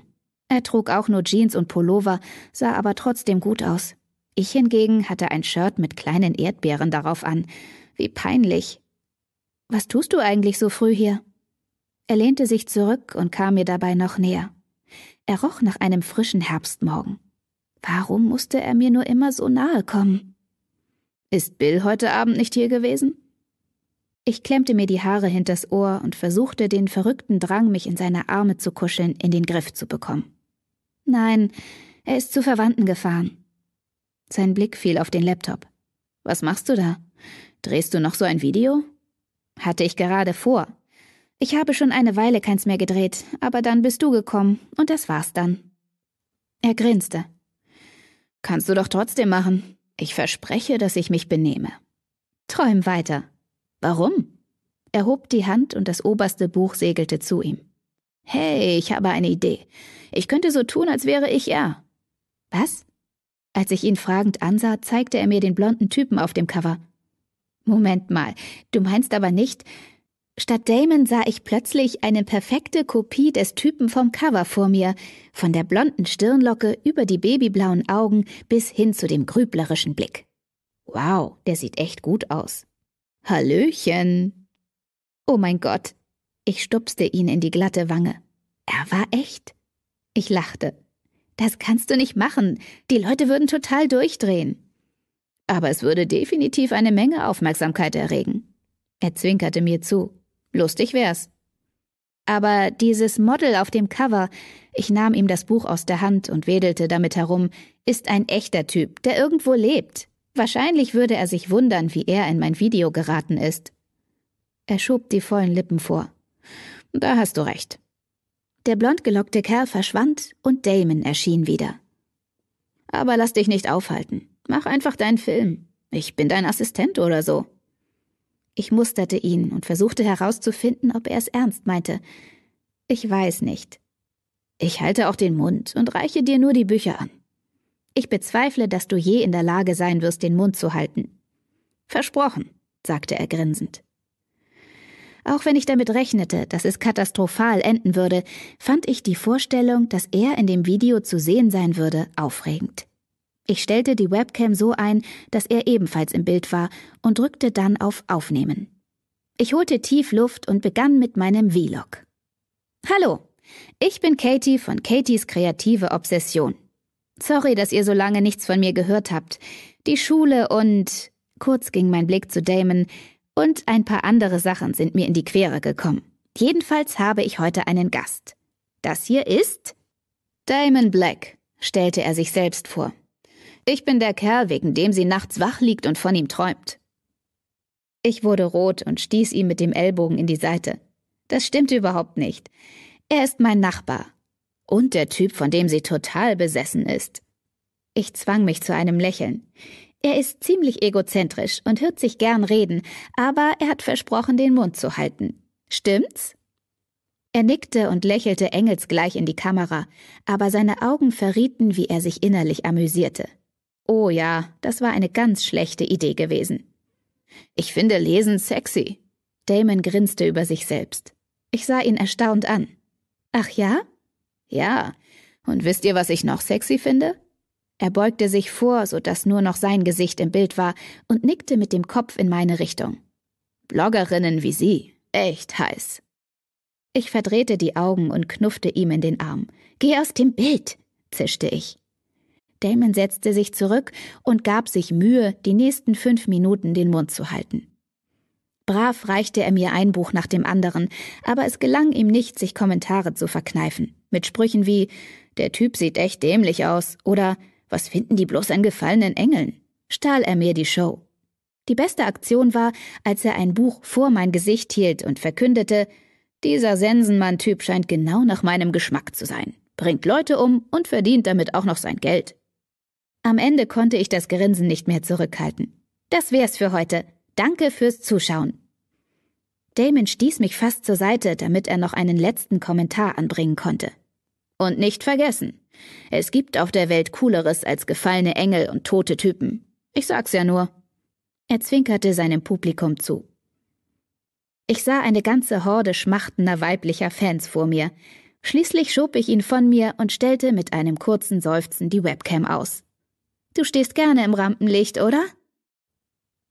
Er trug auch nur Jeans und Pullover, sah aber trotzdem gut aus. Ich hingegen hatte ein Shirt mit kleinen Erdbeeren darauf an. Wie peinlich. Was tust du eigentlich so früh hier? Er lehnte sich zurück und kam mir dabei noch näher. Er roch nach einem frischen Herbstmorgen. Warum musste er mir nur immer so nahe kommen? Ist Bill heute Abend nicht hier gewesen? Ich klemmte mir die Haare hinters Ohr und versuchte, den verrückten Drang, mich in seine Arme zu kuscheln, in den Griff zu bekommen. Nein, er ist zu Verwandten gefahren. Sein Blick fiel auf den Laptop. Was machst du da? Drehst du noch so ein Video? Hatte ich gerade vor. Ich habe schon eine Weile keins mehr gedreht, aber dann bist du gekommen und das war's dann. Er grinste. Kannst du doch trotzdem machen. Ich verspreche, dass ich mich benehme. Träum weiter. Warum? Er hob die Hand und das oberste Buch segelte zu ihm. Hey, ich habe eine Idee. Ich könnte so tun, als wäre ich er. Was? Als ich ihn fragend ansah, zeigte er mir den blonden Typen auf dem Cover. Moment mal, du meinst aber nicht. Statt Damon sah ich plötzlich eine perfekte Kopie des Typen vom Cover vor mir, von der blonden Stirnlocke über die babyblauen Augen bis hin zu dem grüblerischen Blick. Wow, der sieht echt gut aus. Hallöchen. Oh mein Gott. Ich stupste ihn in die glatte Wange. Er war echt. Ich lachte. Das kannst du nicht machen. Die Leute würden total durchdrehen. Aber es würde definitiv eine Menge Aufmerksamkeit erregen. Er zwinkerte mir zu. Lustig wär's. Aber dieses Model auf dem Cover, ich nahm ihm das Buch aus der Hand und wedelte damit herum, ist ein echter Typ, der irgendwo lebt. Wahrscheinlich würde er sich wundern, wie er in mein Video geraten ist. Er schob die vollen Lippen vor. Da hast du recht. Der blondgelockte Kerl verschwand und Damon erschien wieder. Aber lass dich nicht aufhalten. Mach einfach deinen Film. Ich bin dein Assistent oder so. Ich musterte ihn und versuchte herauszufinden, ob er es ernst meinte. Ich weiß nicht. Ich halte auch den Mund und reiche dir nur die Bücher an. Ich bezweifle, dass du je in der Lage sein wirst, den Mund zu halten. Versprochen, sagte er grinsend. Auch wenn ich damit rechnete, dass es katastrophal enden würde, fand ich die Vorstellung, dass er in dem Video zu sehen sein würde, aufregend. Ich stellte die Webcam so ein, dass er ebenfalls im Bild war und drückte dann auf Aufnehmen. Ich holte tief Luft und begann mit meinem Vlog. Hallo, ich bin Katie von Katies kreative Obsession. Sorry, dass ihr so lange nichts von mir gehört habt. Die Schule und. Kurz ging mein Blick zu Damon, und ein paar andere Sachen sind mir in die Quere gekommen. Jedenfalls habe ich heute einen Gast. Das hier ist Damon Black, stellte er sich selbst vor. Ich bin der Kerl, wegen dem sie nachts wach liegt und von ihm träumt. Ich wurde rot und stieß ihm mit dem Ellbogen in die Seite. Das stimmte überhaupt nicht. Er ist mein Nachbar und der Typ, von dem sie total besessen ist. Ich zwang mich zu einem Lächeln. Er ist ziemlich egozentrisch und hört sich gern reden, aber er hat versprochen, den Mund zu halten. Stimmt's? Er nickte und lächelte engelsgleich in die Kamera, aber seine Augen verrieten, wie er sich innerlich amüsierte. Oh ja, das war eine ganz schlechte Idee gewesen. Ich finde Lesen sexy. Damon grinste über sich selbst. Ich sah ihn erstaunt an. Ach ja? Ja. Und wisst ihr, was ich noch sexy finde? Er beugte sich vor, so dass nur noch sein Gesicht im Bild war und nickte mit dem Kopf in meine Richtung. Bloggerinnen wie Sie. Echt heiß. Ich verdrehte die Augen und knuffte ihm in den Arm. Geh aus dem Bild, zischte ich. Damon setzte sich zurück und gab sich Mühe, die nächsten fünf Minuten den Mund zu halten. Brav reichte er mir ein Buch nach dem anderen, aber es gelang ihm nicht, sich Kommentare zu verkneifen. Mit Sprüchen wie Der Typ sieht echt dämlich aus oder Was finden die bloß an gefallenen Engeln? stahl er mir die Show. Die beste Aktion war, als er ein Buch vor mein Gesicht hielt und verkündete, dieser Sensenmann-Typ scheint genau nach meinem Geschmack zu sein, bringt Leute um und verdient damit auch noch sein Geld. Am Ende konnte ich das Grinsen nicht mehr zurückhalten. Das wär's für heute. Danke fürs Zuschauen. Damon stieß mich fast zur Seite, damit er noch einen letzten Kommentar anbringen konnte. Und nicht vergessen, es gibt auf der Welt Cooleres als gefallene Engel und tote Typen. Ich sag's ja nur. Er zwinkerte seinem Publikum zu. Ich sah eine ganze Horde schmachtender weiblicher Fans vor mir. Schließlich schob ich ihn von mir und stellte mit einem kurzen Seufzen die Webcam aus. Du stehst gerne im Rampenlicht, oder?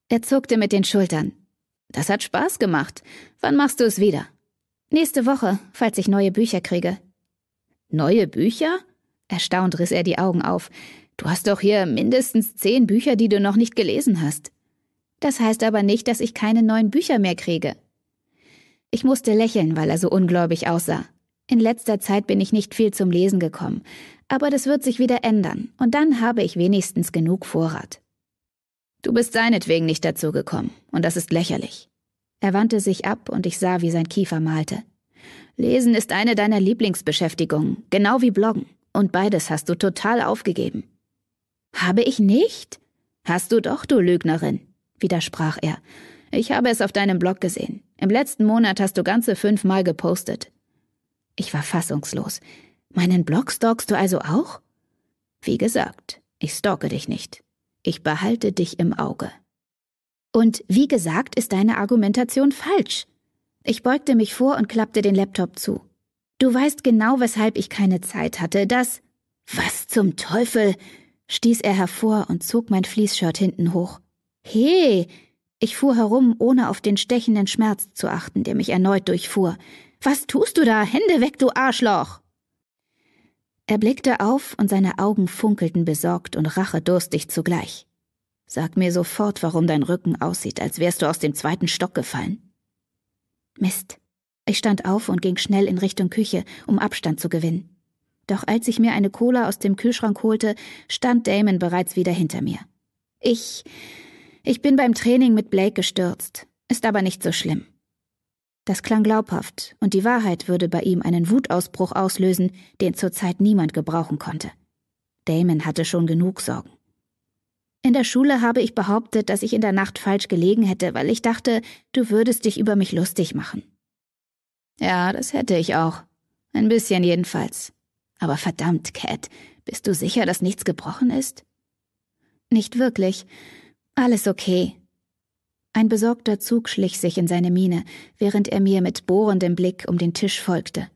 Er zuckte mit den Schultern. Das hat Spaß gemacht. Wann machst du es wieder? Nächste Woche, falls ich neue Bücher kriege. Neue Bücher? Erstaunt riss er die Augen auf. Du hast doch hier mindestens zehn Bücher, die du noch nicht gelesen hast. Das heißt aber nicht, dass ich keine neuen Bücher mehr kriege. Ich musste lächeln, weil er so ungläubig aussah. In letzter Zeit bin ich nicht viel zum Lesen gekommen, aber das wird sich wieder ändern, und dann habe ich wenigstens genug Vorrat. Du bist seinetwegen nicht dazu gekommen, und das ist lächerlich. Er wandte sich ab, und ich sah, wie sein Kiefer malte. Lesen ist eine deiner Lieblingsbeschäftigungen, genau wie Bloggen. Und beides hast du total aufgegeben. Habe ich nicht? Hast du doch, du Lügnerin, widersprach er. Ich habe es auf deinem Blog gesehen. Im letzten Monat hast du ganze fünfmal gepostet. Ich war fassungslos. Meinen Blog stalkst du also auch? Wie gesagt, ich stalke dich nicht. Ich behalte dich im Auge. Und wie gesagt, ist deine Argumentation falsch, ich beugte mich vor und klappte den Laptop zu. Du weißt genau, weshalb ich keine Zeit hatte, das. Was zum Teufel? stieß er hervor und zog mein Fließshirt hinten hoch. He! Ich fuhr herum, ohne auf den stechenden Schmerz zu achten, der mich erneut durchfuhr. Was tust du da? Hände weg, du Arschloch! Er blickte auf und seine Augen funkelten besorgt und rachedurstig zugleich. Sag mir sofort, warum dein Rücken aussieht, als wärst du aus dem zweiten Stock gefallen. Mist. Ich stand auf und ging schnell in Richtung Küche, um Abstand zu gewinnen. Doch als ich mir eine Cola aus dem Kühlschrank holte, stand Damon bereits wieder hinter mir. Ich. Ich bin beim Training mit Blake gestürzt. Ist aber nicht so schlimm. Das klang glaubhaft, und die Wahrheit würde bei ihm einen Wutausbruch auslösen, den zurzeit niemand gebrauchen konnte. Damon hatte schon genug Sorgen. In der Schule habe ich behauptet, dass ich in der Nacht falsch gelegen hätte, weil ich dachte, du würdest dich über mich lustig machen. Ja, das hätte ich auch. Ein bisschen jedenfalls. Aber verdammt, Cat, bist du sicher, dass nichts gebrochen ist? Nicht wirklich. Alles okay. Ein besorgter Zug schlich sich in seine Miene, während er mir mit bohrendem Blick um den Tisch folgte.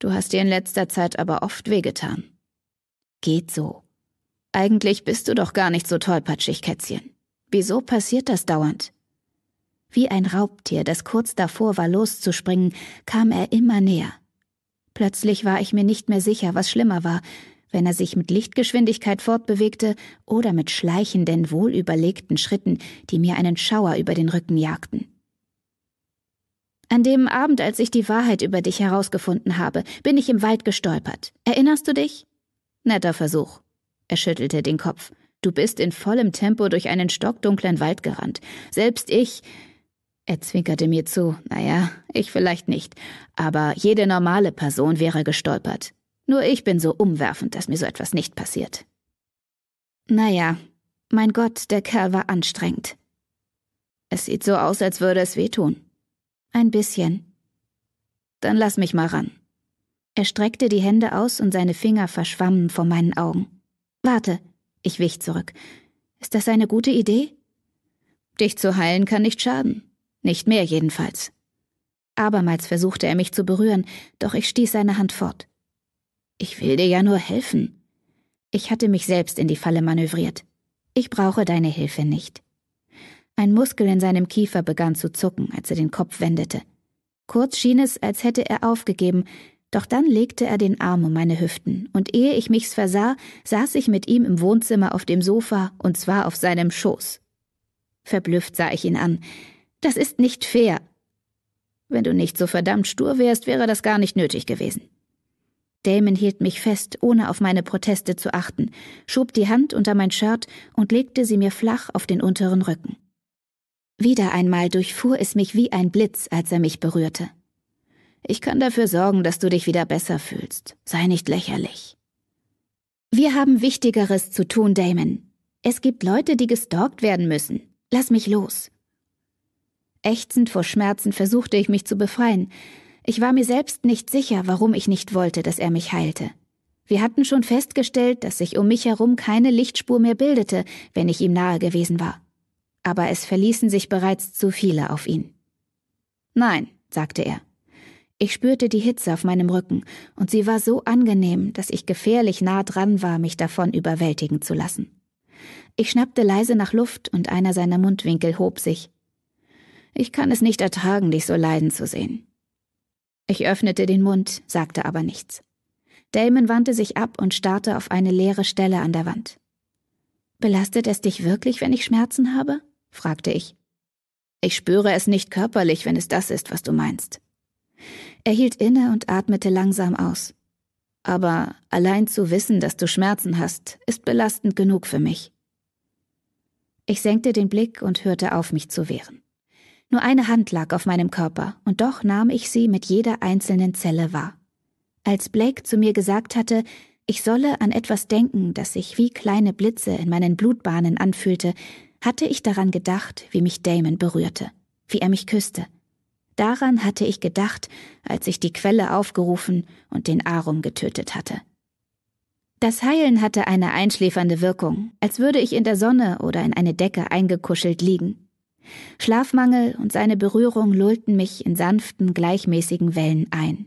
Du hast dir in letzter Zeit aber oft wehgetan. Geht so. Eigentlich bist du doch gar nicht so tollpatschig, Kätzchen. Wieso passiert das dauernd? Wie ein Raubtier, das kurz davor war loszuspringen, kam er immer näher. Plötzlich war ich mir nicht mehr sicher, was schlimmer war, wenn er sich mit Lichtgeschwindigkeit fortbewegte oder mit schleichenden, wohlüberlegten Schritten, die mir einen Schauer über den Rücken jagten. An dem Abend, als ich die Wahrheit über dich herausgefunden habe, bin ich im Wald gestolpert. Erinnerst du dich? Netter Versuch. Er schüttelte den Kopf. Du bist in vollem Tempo durch einen stockdunklen Wald gerannt. Selbst ich. Er zwinkerte mir zu. Naja, ich vielleicht nicht. Aber jede normale Person wäre gestolpert. Nur ich bin so umwerfend, dass mir so etwas nicht passiert. Naja, mein Gott, der Kerl war anstrengend. Es sieht so aus, als würde es wehtun. Ein bisschen. Dann lass mich mal ran. Er streckte die Hände aus und seine Finger verschwammen vor meinen Augen. Warte, ich wich zurück. Ist das eine gute Idee? Dich zu heilen kann nicht schaden. Nicht mehr jedenfalls. Abermals versuchte er mich zu berühren, doch ich stieß seine Hand fort. Ich will dir ja nur helfen. Ich hatte mich selbst in die Falle manövriert. Ich brauche deine Hilfe nicht. Ein Muskel in seinem Kiefer begann zu zucken, als er den Kopf wendete. Kurz schien es, als hätte er aufgegeben, doch dann legte er den Arm um meine Hüften, und ehe ich mich's versah, saß ich mit ihm im Wohnzimmer auf dem Sofa, und zwar auf seinem Schoß. Verblüfft sah ich ihn an. Das ist nicht fair. Wenn du nicht so verdammt stur wärst, wäre das gar nicht nötig gewesen. Damon hielt mich fest, ohne auf meine Proteste zu achten, schob die Hand unter mein Shirt und legte sie mir flach auf den unteren Rücken. Wieder einmal durchfuhr es mich wie ein Blitz, als er mich berührte. Ich kann dafür sorgen, dass du dich wieder besser fühlst. Sei nicht lächerlich. Wir haben Wichtigeres zu tun, Damon. Es gibt Leute, die gestalkt werden müssen. Lass mich los. Ächzend vor Schmerzen versuchte ich mich zu befreien. Ich war mir selbst nicht sicher, warum ich nicht wollte, dass er mich heilte. Wir hatten schon festgestellt, dass sich um mich herum keine Lichtspur mehr bildete, wenn ich ihm nahe gewesen war. Aber es verließen sich bereits zu viele auf ihn. Nein, sagte er, ich spürte die Hitze auf meinem Rücken, und sie war so angenehm, dass ich gefährlich nah dran war, mich davon überwältigen zu lassen. Ich schnappte leise nach Luft, und einer seiner Mundwinkel hob sich. Ich kann es nicht ertragen, dich so leiden zu sehen. Ich öffnete den Mund, sagte aber nichts. Damon wandte sich ab und starrte auf eine leere Stelle an der Wand. Belastet es dich wirklich, wenn ich Schmerzen habe? fragte ich. Ich spüre es nicht körperlich, wenn es das ist, was du meinst. Er hielt inne und atmete langsam aus. Aber allein zu wissen, dass du Schmerzen hast, ist belastend genug für mich. Ich senkte den Blick und hörte auf, mich zu wehren. Nur eine Hand lag auf meinem Körper, und doch nahm ich sie mit jeder einzelnen Zelle wahr. Als Blake zu mir gesagt hatte, ich solle an etwas denken, das sich wie kleine Blitze in meinen Blutbahnen anfühlte, hatte ich daran gedacht, wie mich Damon berührte, wie er mich küsste, Daran hatte ich gedacht, als ich die Quelle aufgerufen und den Arum getötet hatte. Das Heilen hatte eine einschläfernde Wirkung, als würde ich in der Sonne oder in eine Decke eingekuschelt liegen. Schlafmangel und seine Berührung lullten mich in sanften, gleichmäßigen Wellen ein.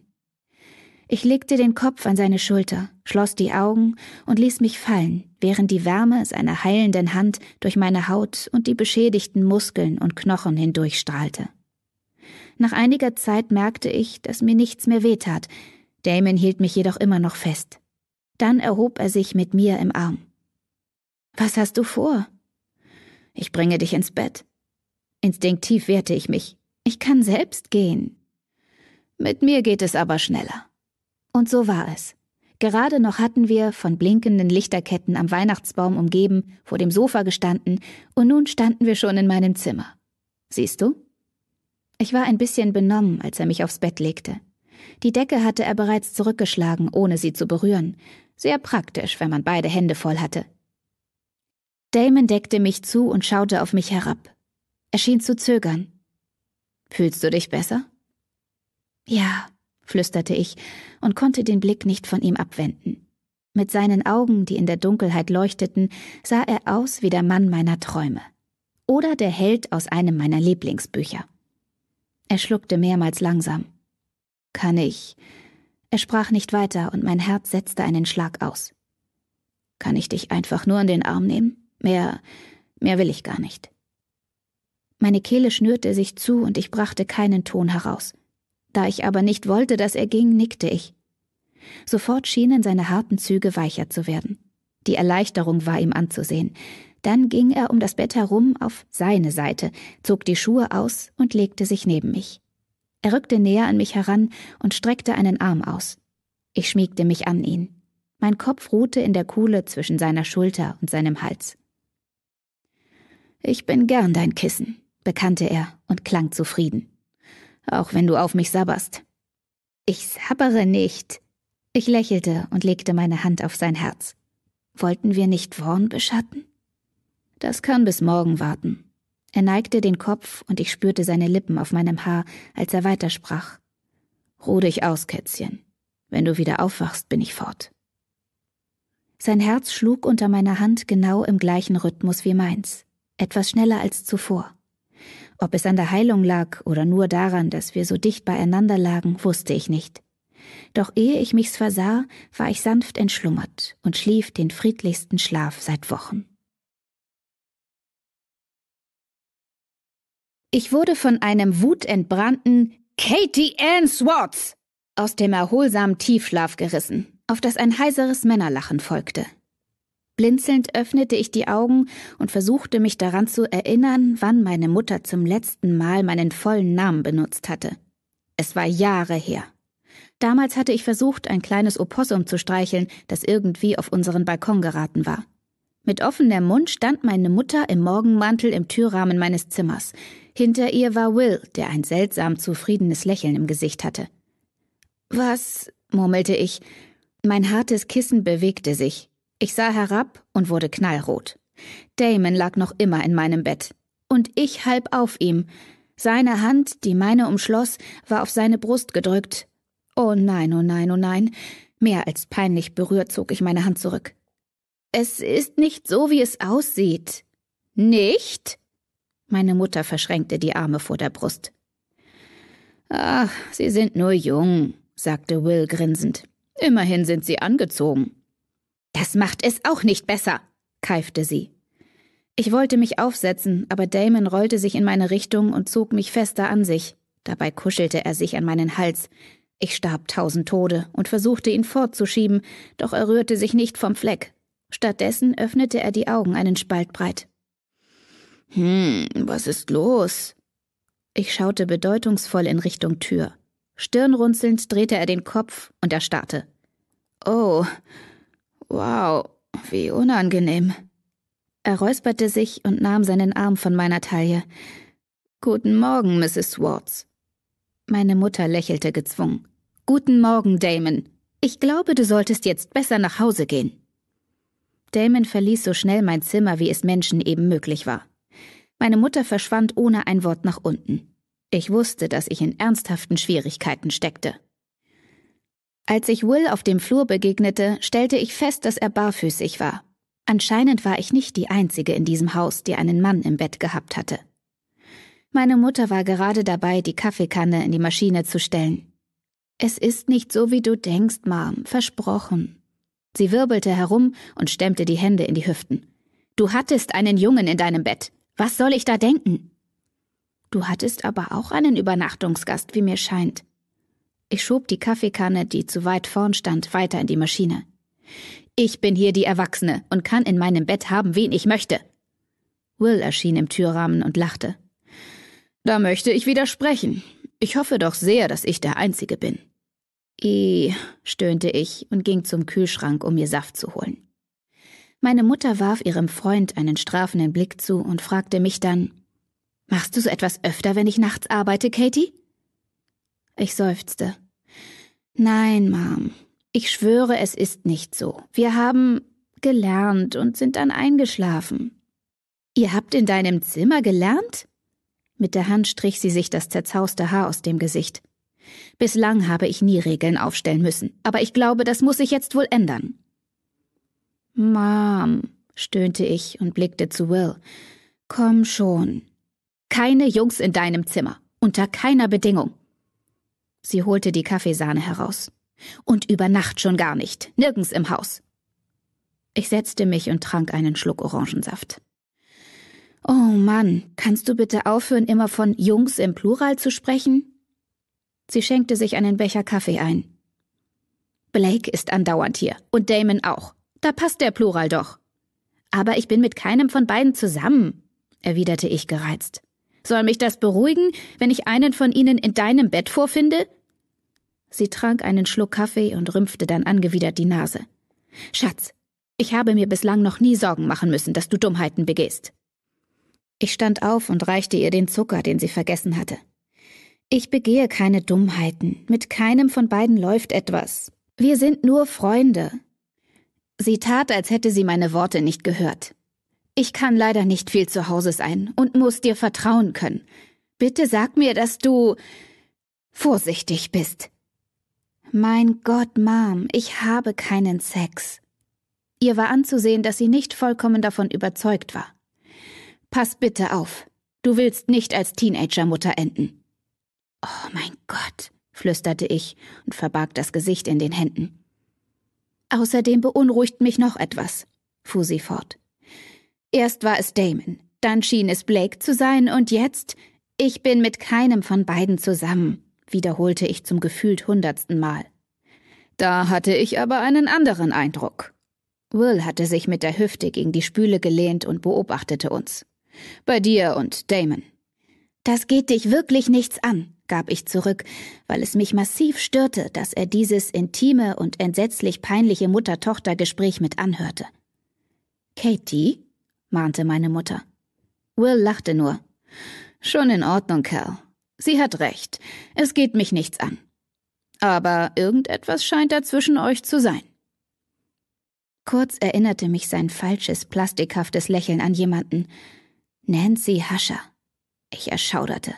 Ich legte den Kopf an seine Schulter, schloss die Augen und ließ mich fallen, während die Wärme seiner heilenden Hand durch meine Haut und die beschädigten Muskeln und Knochen hindurchstrahlte. Nach einiger Zeit merkte ich, dass mir nichts mehr wehtat. Damon hielt mich jedoch immer noch fest. Dann erhob er sich mit mir im Arm. Was hast du vor? Ich bringe dich ins Bett. Instinktiv wehrte ich mich. Ich kann selbst gehen. Mit mir geht es aber schneller. Und so war es. Gerade noch hatten wir, von blinkenden Lichterketten am Weihnachtsbaum umgeben, vor dem Sofa gestanden, und nun standen wir schon in meinem Zimmer. Siehst du? Ich war ein bisschen benommen, als er mich aufs Bett legte. Die Decke hatte er bereits zurückgeschlagen, ohne sie zu berühren. Sehr praktisch, wenn man beide Hände voll hatte. Damon deckte mich zu und schaute auf mich herab. Er schien zu zögern. Fühlst du dich besser? Ja, flüsterte ich und konnte den Blick nicht von ihm abwenden. Mit seinen Augen, die in der Dunkelheit leuchteten, sah er aus wie der Mann meiner Träume. Oder der Held aus einem meiner Lieblingsbücher. Er schluckte mehrmals langsam. Kann ich. Er sprach nicht weiter und mein Herz setzte einen Schlag aus. Kann ich dich einfach nur in den Arm nehmen? Mehr, mehr will ich gar nicht. Meine Kehle schnürte sich zu und ich brachte keinen Ton heraus. Da ich aber nicht wollte, dass er ging, nickte ich. Sofort schienen seine harten Züge weicher zu werden. Die Erleichterung war ihm anzusehen. Dann ging er um das Bett herum auf seine Seite, zog die Schuhe aus und legte sich neben mich. Er rückte näher an mich heran und streckte einen Arm aus. Ich schmiegte mich an ihn. Mein Kopf ruhte in der Kuhle zwischen seiner Schulter und seinem Hals. Ich bin gern dein Kissen, bekannte er und klang zufrieden. Auch wenn du auf mich sabberst. Ich sabbere nicht. Ich lächelte und legte meine Hand auf sein Herz. Wollten wir nicht Worn beschatten? Das kann bis morgen warten. Er neigte den Kopf und ich spürte seine Lippen auf meinem Haar, als er weitersprach. Ruh dich aus, Kätzchen. Wenn du wieder aufwachst, bin ich fort. Sein Herz schlug unter meiner Hand genau im gleichen Rhythmus wie meins, etwas schneller als zuvor. Ob es an der Heilung lag oder nur daran, dass wir so dicht beieinander lagen, wusste ich nicht. Doch ehe ich mich's versah, war ich sanft entschlummert und schlief den friedlichsten Schlaf seit Wochen. Ich wurde von einem wutentbrannten Katie Ann Swartz aus dem erholsamen Tiefschlaf gerissen, auf das ein heiseres Männerlachen folgte. Blinzelnd öffnete ich die Augen und versuchte mich daran zu erinnern, wann meine Mutter zum letzten Mal meinen vollen Namen benutzt hatte. Es war Jahre her. Damals hatte ich versucht, ein kleines Opossum zu streicheln, das irgendwie auf unseren Balkon geraten war. Mit offenem Mund stand meine Mutter im Morgenmantel im Türrahmen meines Zimmers. Hinter ihr war Will, der ein seltsam zufriedenes Lächeln im Gesicht hatte. Was? murmelte ich. Mein hartes Kissen bewegte sich. Ich sah herab und wurde knallrot. Damon lag noch immer in meinem Bett. Und ich halb auf ihm. Seine Hand, die meine umschloss, war auf seine Brust gedrückt. Oh nein, oh nein, oh nein. Mehr als peinlich berührt zog ich meine Hand zurück. Es ist nicht so, wie es aussieht. Nicht? Meine Mutter verschränkte die Arme vor der Brust. Ach, Sie sind nur jung, sagte Will grinsend. Immerhin sind Sie angezogen. Das macht es auch nicht besser, keifte sie. Ich wollte mich aufsetzen, aber Damon rollte sich in meine Richtung und zog mich fester an sich. Dabei kuschelte er sich an meinen Hals. Ich starb tausend Tode und versuchte ihn fortzuschieben, doch er rührte sich nicht vom Fleck. Stattdessen öffnete er die Augen einen Spalt breit. Hm, was ist los? Ich schaute bedeutungsvoll in Richtung Tür. Stirnrunzelnd drehte er den Kopf und erstarrte. Oh, wow, wie unangenehm. Er räusperte sich und nahm seinen Arm von meiner Taille. Guten Morgen, Mrs. Swartz. Meine Mutter lächelte gezwungen. Guten Morgen, Damon. Ich glaube, du solltest jetzt besser nach Hause gehen. Damon verließ so schnell mein Zimmer, wie es Menschen eben möglich war. Meine Mutter verschwand ohne ein Wort nach unten. Ich wusste, dass ich in ernsthaften Schwierigkeiten steckte. Als ich Will auf dem Flur begegnete, stellte ich fest, dass er barfüßig war. Anscheinend war ich nicht die Einzige in diesem Haus, die einen Mann im Bett gehabt hatte. Meine Mutter war gerade dabei, die Kaffeekanne in die Maschine zu stellen. Es ist nicht so, wie du denkst, Mom, versprochen, Sie wirbelte herum und stemmte die Hände in die Hüften. Du hattest einen Jungen in deinem Bett. Was soll ich da denken? Du hattest aber auch einen Übernachtungsgast, wie mir scheint. Ich schob die Kaffeekanne, die zu weit vorn stand, weiter in die Maschine. Ich bin hier die Erwachsene und kann in meinem Bett haben, wen ich möchte. Will erschien im Türrahmen und lachte. Da möchte ich widersprechen. Ich hoffe doch sehr, dass ich der Einzige bin. Eh, stöhnte ich und ging zum Kühlschrank, um mir Saft zu holen. Meine Mutter warf ihrem Freund einen strafenden Blick zu und fragte mich dann Machst du so etwas öfter, wenn ich nachts arbeite, Katie? Ich seufzte. Nein, Mom. Ich schwöre, es ist nicht so. Wir haben gelernt und sind dann eingeschlafen. Ihr habt in deinem Zimmer gelernt? Mit der Hand strich sie sich das zerzauste Haar aus dem Gesicht. Bislang habe ich nie Regeln aufstellen müssen, aber ich glaube, das muss sich jetzt wohl ändern. Mom, stöhnte ich und blickte zu Will. Komm schon. Keine Jungs in deinem Zimmer, unter keiner Bedingung. Sie holte die Kaffeesahne heraus. Und über Nacht schon gar nicht, nirgends im Haus. Ich setzte mich und trank einen Schluck Orangensaft. Oh Mann, kannst du bitte aufhören, immer von Jungs im Plural zu sprechen? Sie schenkte sich einen Becher Kaffee ein. Blake ist andauernd hier und Damon auch. Da passt der Plural doch. Aber ich bin mit keinem von beiden zusammen, erwiderte ich gereizt. Soll mich das beruhigen, wenn ich einen von ihnen in deinem Bett vorfinde? Sie trank einen Schluck Kaffee und rümpfte dann angewidert die Nase. Schatz, ich habe mir bislang noch nie Sorgen machen müssen, dass du Dummheiten begehst. Ich stand auf und reichte ihr den Zucker, den sie vergessen hatte. Ich begehe keine Dummheiten, mit keinem von beiden läuft etwas. Wir sind nur Freunde. Sie tat, als hätte sie meine Worte nicht gehört. Ich kann leider nicht viel zu Hause sein und muss dir vertrauen können. Bitte sag mir, dass du vorsichtig bist. Mein Gott, Mom, ich habe keinen Sex. Ihr war anzusehen, dass sie nicht vollkommen davon überzeugt war. Pass bitte auf. Du willst nicht als Teenagermutter enden. Oh mein Gott, flüsterte ich und verbarg das Gesicht in den Händen. Außerdem beunruhigt mich noch etwas, fuhr sie fort. Erst war es Damon, dann schien es Blake zu sein und jetzt ich bin mit keinem von beiden zusammen, wiederholte ich zum gefühlt hundertsten Mal. Da hatte ich aber einen anderen Eindruck. Will hatte sich mit der Hüfte gegen die Spüle gelehnt und beobachtete uns. Bei dir und Damon. Das geht dich wirklich nichts an, gab ich zurück, weil es mich massiv störte, dass er dieses intime und entsetzlich peinliche Mutter-Tochter-Gespräch mit anhörte. Katie? mahnte meine Mutter. Will lachte nur. Schon in Ordnung, Cal. Sie hat recht. Es geht mich nichts an. Aber irgendetwas scheint da zwischen euch zu sein. Kurz erinnerte mich sein falsches, plastikhaftes Lächeln an jemanden. Nancy Hascher. Ich erschauderte.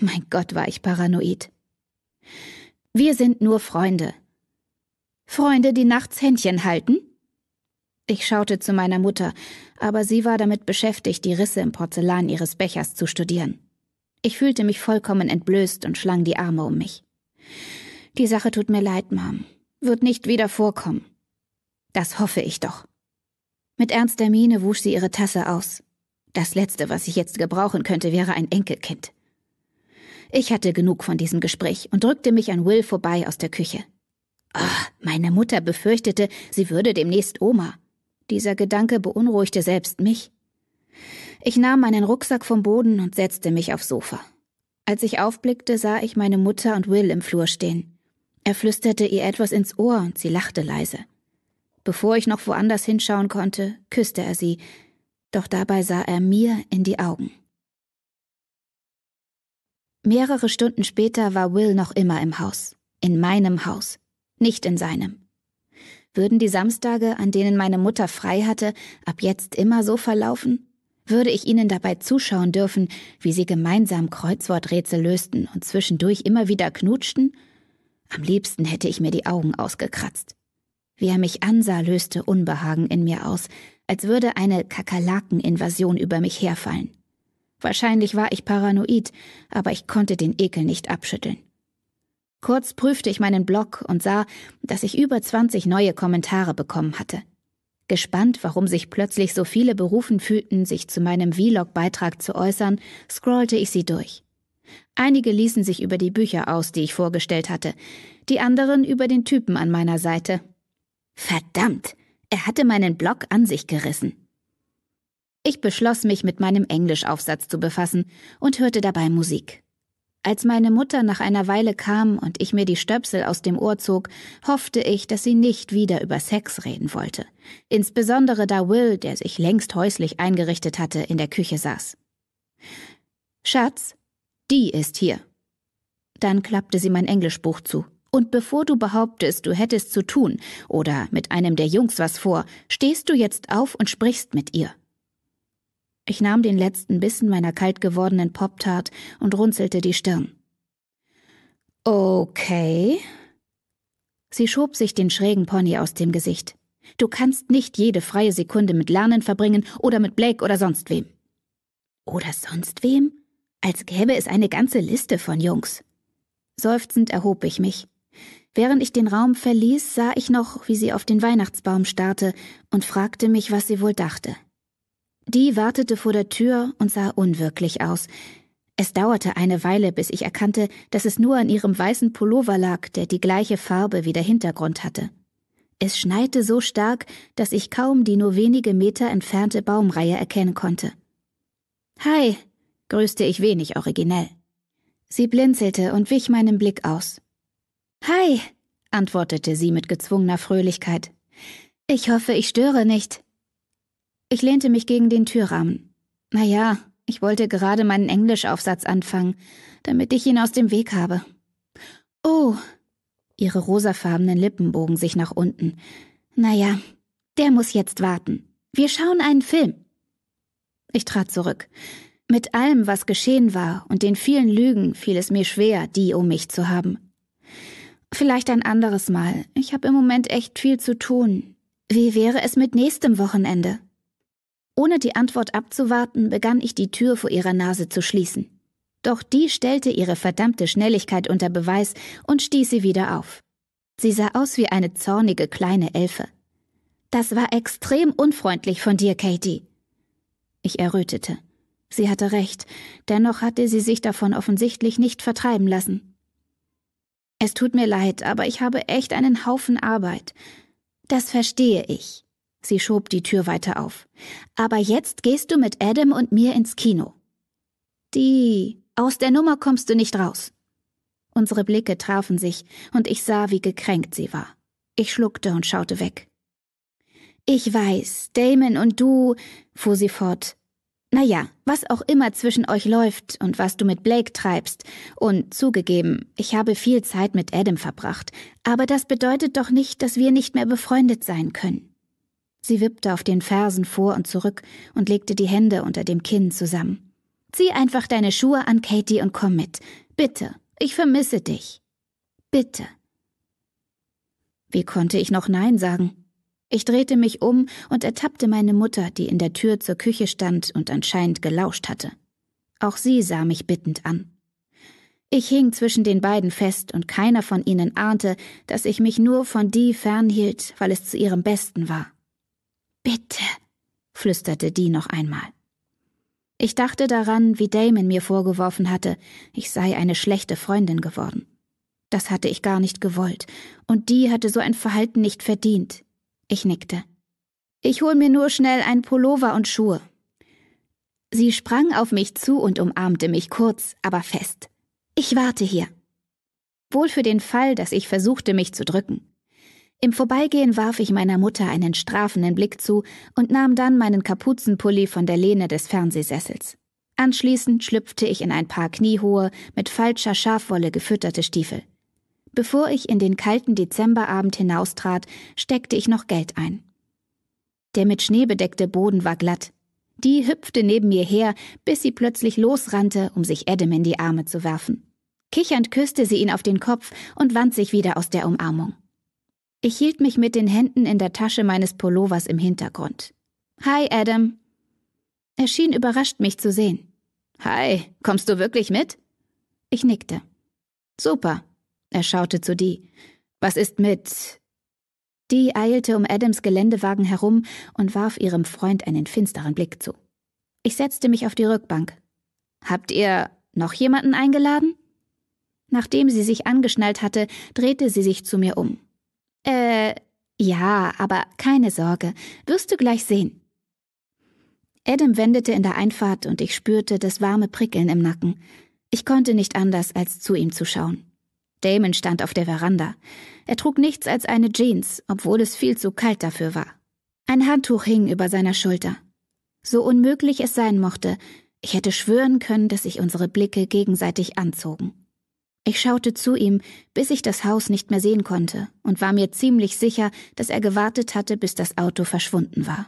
Mein Gott, war ich paranoid. Wir sind nur Freunde. Freunde, die nachts Händchen halten? Ich schaute zu meiner Mutter, aber sie war damit beschäftigt, die Risse im Porzellan ihres Bechers zu studieren. Ich fühlte mich vollkommen entblößt und schlang die Arme um mich. Die Sache tut mir leid, Mom. Wird nicht wieder vorkommen. Das hoffe ich doch. Mit ernster Miene wusch sie ihre Tasse aus. Das Letzte, was ich jetzt gebrauchen könnte, wäre ein Enkelkind. Ich hatte genug von diesem Gespräch und drückte mich an Will vorbei aus der Küche. Ach, meine Mutter befürchtete, sie würde demnächst Oma. Dieser Gedanke beunruhigte selbst mich. Ich nahm meinen Rucksack vom Boden und setzte mich aufs Sofa. Als ich aufblickte, sah ich meine Mutter und Will im Flur stehen. Er flüsterte ihr etwas ins Ohr und sie lachte leise. Bevor ich noch woanders hinschauen konnte, küsste er sie, doch dabei sah er mir in die Augen. Mehrere Stunden später war Will noch immer im Haus. In meinem Haus. Nicht in seinem. Würden die Samstage, an denen meine Mutter frei hatte, ab jetzt immer so verlaufen? Würde ich ihnen dabei zuschauen dürfen, wie sie gemeinsam Kreuzworträtsel lösten und zwischendurch immer wieder knutschten? Am liebsten hätte ich mir die Augen ausgekratzt. Wie er mich ansah, löste Unbehagen in mir aus, als würde eine Kakerlakeninvasion über mich herfallen. Wahrscheinlich war ich paranoid, aber ich konnte den Ekel nicht abschütteln. Kurz prüfte ich meinen Blog und sah, dass ich über 20 neue Kommentare bekommen hatte. Gespannt, warum sich plötzlich so viele berufen fühlten, sich zu meinem Vlog-Beitrag zu äußern, scrollte ich sie durch. Einige ließen sich über die Bücher aus, die ich vorgestellt hatte, die anderen über den Typen an meiner Seite. Verdammt, er hatte meinen Blog an sich gerissen. Ich beschloss, mich mit meinem Englischaufsatz zu befassen und hörte dabei Musik. Als meine Mutter nach einer Weile kam und ich mir die Stöpsel aus dem Ohr zog, hoffte ich, dass sie nicht wieder über Sex reden wollte. Insbesondere da Will, der sich längst häuslich eingerichtet hatte, in der Küche saß. Schatz, die ist hier. Dann klappte sie mein Englischbuch zu. Und bevor du behauptest, du hättest zu tun oder mit einem der Jungs was vor, stehst du jetzt auf und sprichst mit ihr. Ich nahm den letzten Bissen meiner kalt gewordenen pop und runzelte die Stirn. Okay. Sie schob sich den schrägen Pony aus dem Gesicht. Du kannst nicht jede freie Sekunde mit Lernen verbringen oder mit Blake oder sonst wem. Oder sonst wem? Als gäbe es eine ganze Liste von Jungs. Seufzend erhob ich mich. Während ich den Raum verließ, sah ich noch, wie sie auf den Weihnachtsbaum starrte und fragte mich, was sie wohl dachte. Die wartete vor der Tür und sah unwirklich aus. Es dauerte eine Weile, bis ich erkannte, dass es nur an ihrem weißen Pullover lag, der die gleiche Farbe wie der Hintergrund hatte. Es schneite so stark, dass ich kaum die nur wenige Meter entfernte Baumreihe erkennen konnte. Hi, grüßte ich wenig originell. Sie blinzelte und wich meinem Blick aus. Hi, antwortete sie mit gezwungener Fröhlichkeit. Ich hoffe, ich störe nicht. Ich lehnte mich gegen den Türrahmen. Naja, ich wollte gerade meinen Englischaufsatz anfangen, damit ich ihn aus dem Weg habe. Oh. Ihre rosafarbenen Lippen bogen sich nach unten. Naja, der muss jetzt warten. Wir schauen einen Film. Ich trat zurück. Mit allem, was geschehen war und den vielen Lügen, fiel es mir schwer, die um mich zu haben. Vielleicht ein anderes Mal. Ich habe im Moment echt viel zu tun. Wie wäre es mit nächstem Wochenende? Ohne die Antwort abzuwarten, begann ich die Tür vor ihrer Nase zu schließen. Doch die stellte ihre verdammte Schnelligkeit unter Beweis und stieß sie wieder auf. Sie sah aus wie eine zornige kleine Elfe. Das war extrem unfreundlich von dir, Katie. Ich errötete. Sie hatte recht, dennoch hatte sie sich davon offensichtlich nicht vertreiben lassen. Es tut mir leid, aber ich habe echt einen Haufen Arbeit. Das verstehe ich. Sie schob die Tür weiter auf. Aber jetzt gehst du mit Adam und mir ins Kino. Die. Aus der Nummer kommst du nicht raus. Unsere Blicke trafen sich, und ich sah, wie gekränkt sie war. Ich schluckte und schaute weg. Ich weiß, Damon und du, fuhr sie fort. Naja, was auch immer zwischen euch läuft und was du mit Blake treibst. Und zugegeben, ich habe viel Zeit mit Adam verbracht, aber das bedeutet doch nicht, dass wir nicht mehr befreundet sein können. Sie wippte auf den Fersen vor und zurück und legte die Hände unter dem Kinn zusammen. Zieh einfach deine Schuhe an, Katie, und komm mit. Bitte, ich vermisse dich. Bitte. Wie konnte ich noch Nein sagen? Ich drehte mich um und ertappte meine Mutter, die in der Tür zur Küche stand und anscheinend gelauscht hatte. Auch sie sah mich bittend an. Ich hing zwischen den beiden fest und keiner von ihnen ahnte, dass ich mich nur von die fernhielt, weil es zu ihrem Besten war. Bitte, flüsterte die noch einmal. Ich dachte daran, wie Damon mir vorgeworfen hatte, ich sei eine schlechte Freundin geworden. Das hatte ich gar nicht gewollt, und die hatte so ein Verhalten nicht verdient. Ich nickte. Ich hol mir nur schnell ein Pullover und Schuhe. Sie sprang auf mich zu und umarmte mich kurz, aber fest. Ich warte hier. Wohl für den Fall, dass ich versuchte, mich zu drücken. Im Vorbeigehen warf ich meiner Mutter einen strafenden Blick zu und nahm dann meinen Kapuzenpulli von der Lehne des Fernsehsessels. Anschließend schlüpfte ich in ein paar kniehohe, mit falscher Schafwolle gefütterte Stiefel. Bevor ich in den kalten Dezemberabend hinaustrat, steckte ich noch Geld ein. Der mit Schnee bedeckte Boden war glatt. Die hüpfte neben mir her, bis sie plötzlich losrannte, um sich Adam in die Arme zu werfen. Kichernd küsste sie ihn auf den Kopf und wand sich wieder aus der Umarmung. Ich hielt mich mit den Händen in der Tasche meines Pullovers im Hintergrund. Hi, Adam. Er schien überrascht, mich zu sehen. Hi, kommst du wirklich mit? Ich nickte. Super. Er schaute zu Dee. Was ist mit? Dee eilte um Adams Geländewagen herum und warf ihrem Freund einen finsteren Blick zu. Ich setzte mich auf die Rückbank. Habt ihr noch jemanden eingeladen? Nachdem sie sich angeschnallt hatte, drehte sie sich zu mir um. Äh, ja, aber keine Sorge, wirst du gleich sehen. Adam wendete in der Einfahrt und ich spürte das warme Prickeln im Nacken. Ich konnte nicht anders, als zu ihm zu schauen. Damon stand auf der Veranda. Er trug nichts als eine Jeans, obwohl es viel zu kalt dafür war. Ein Handtuch hing über seiner Schulter. So unmöglich es sein mochte, ich hätte schwören können, dass sich unsere Blicke gegenseitig anzogen. Ich schaute zu ihm, bis ich das Haus nicht mehr sehen konnte und war mir ziemlich sicher, dass er gewartet hatte, bis das Auto verschwunden war.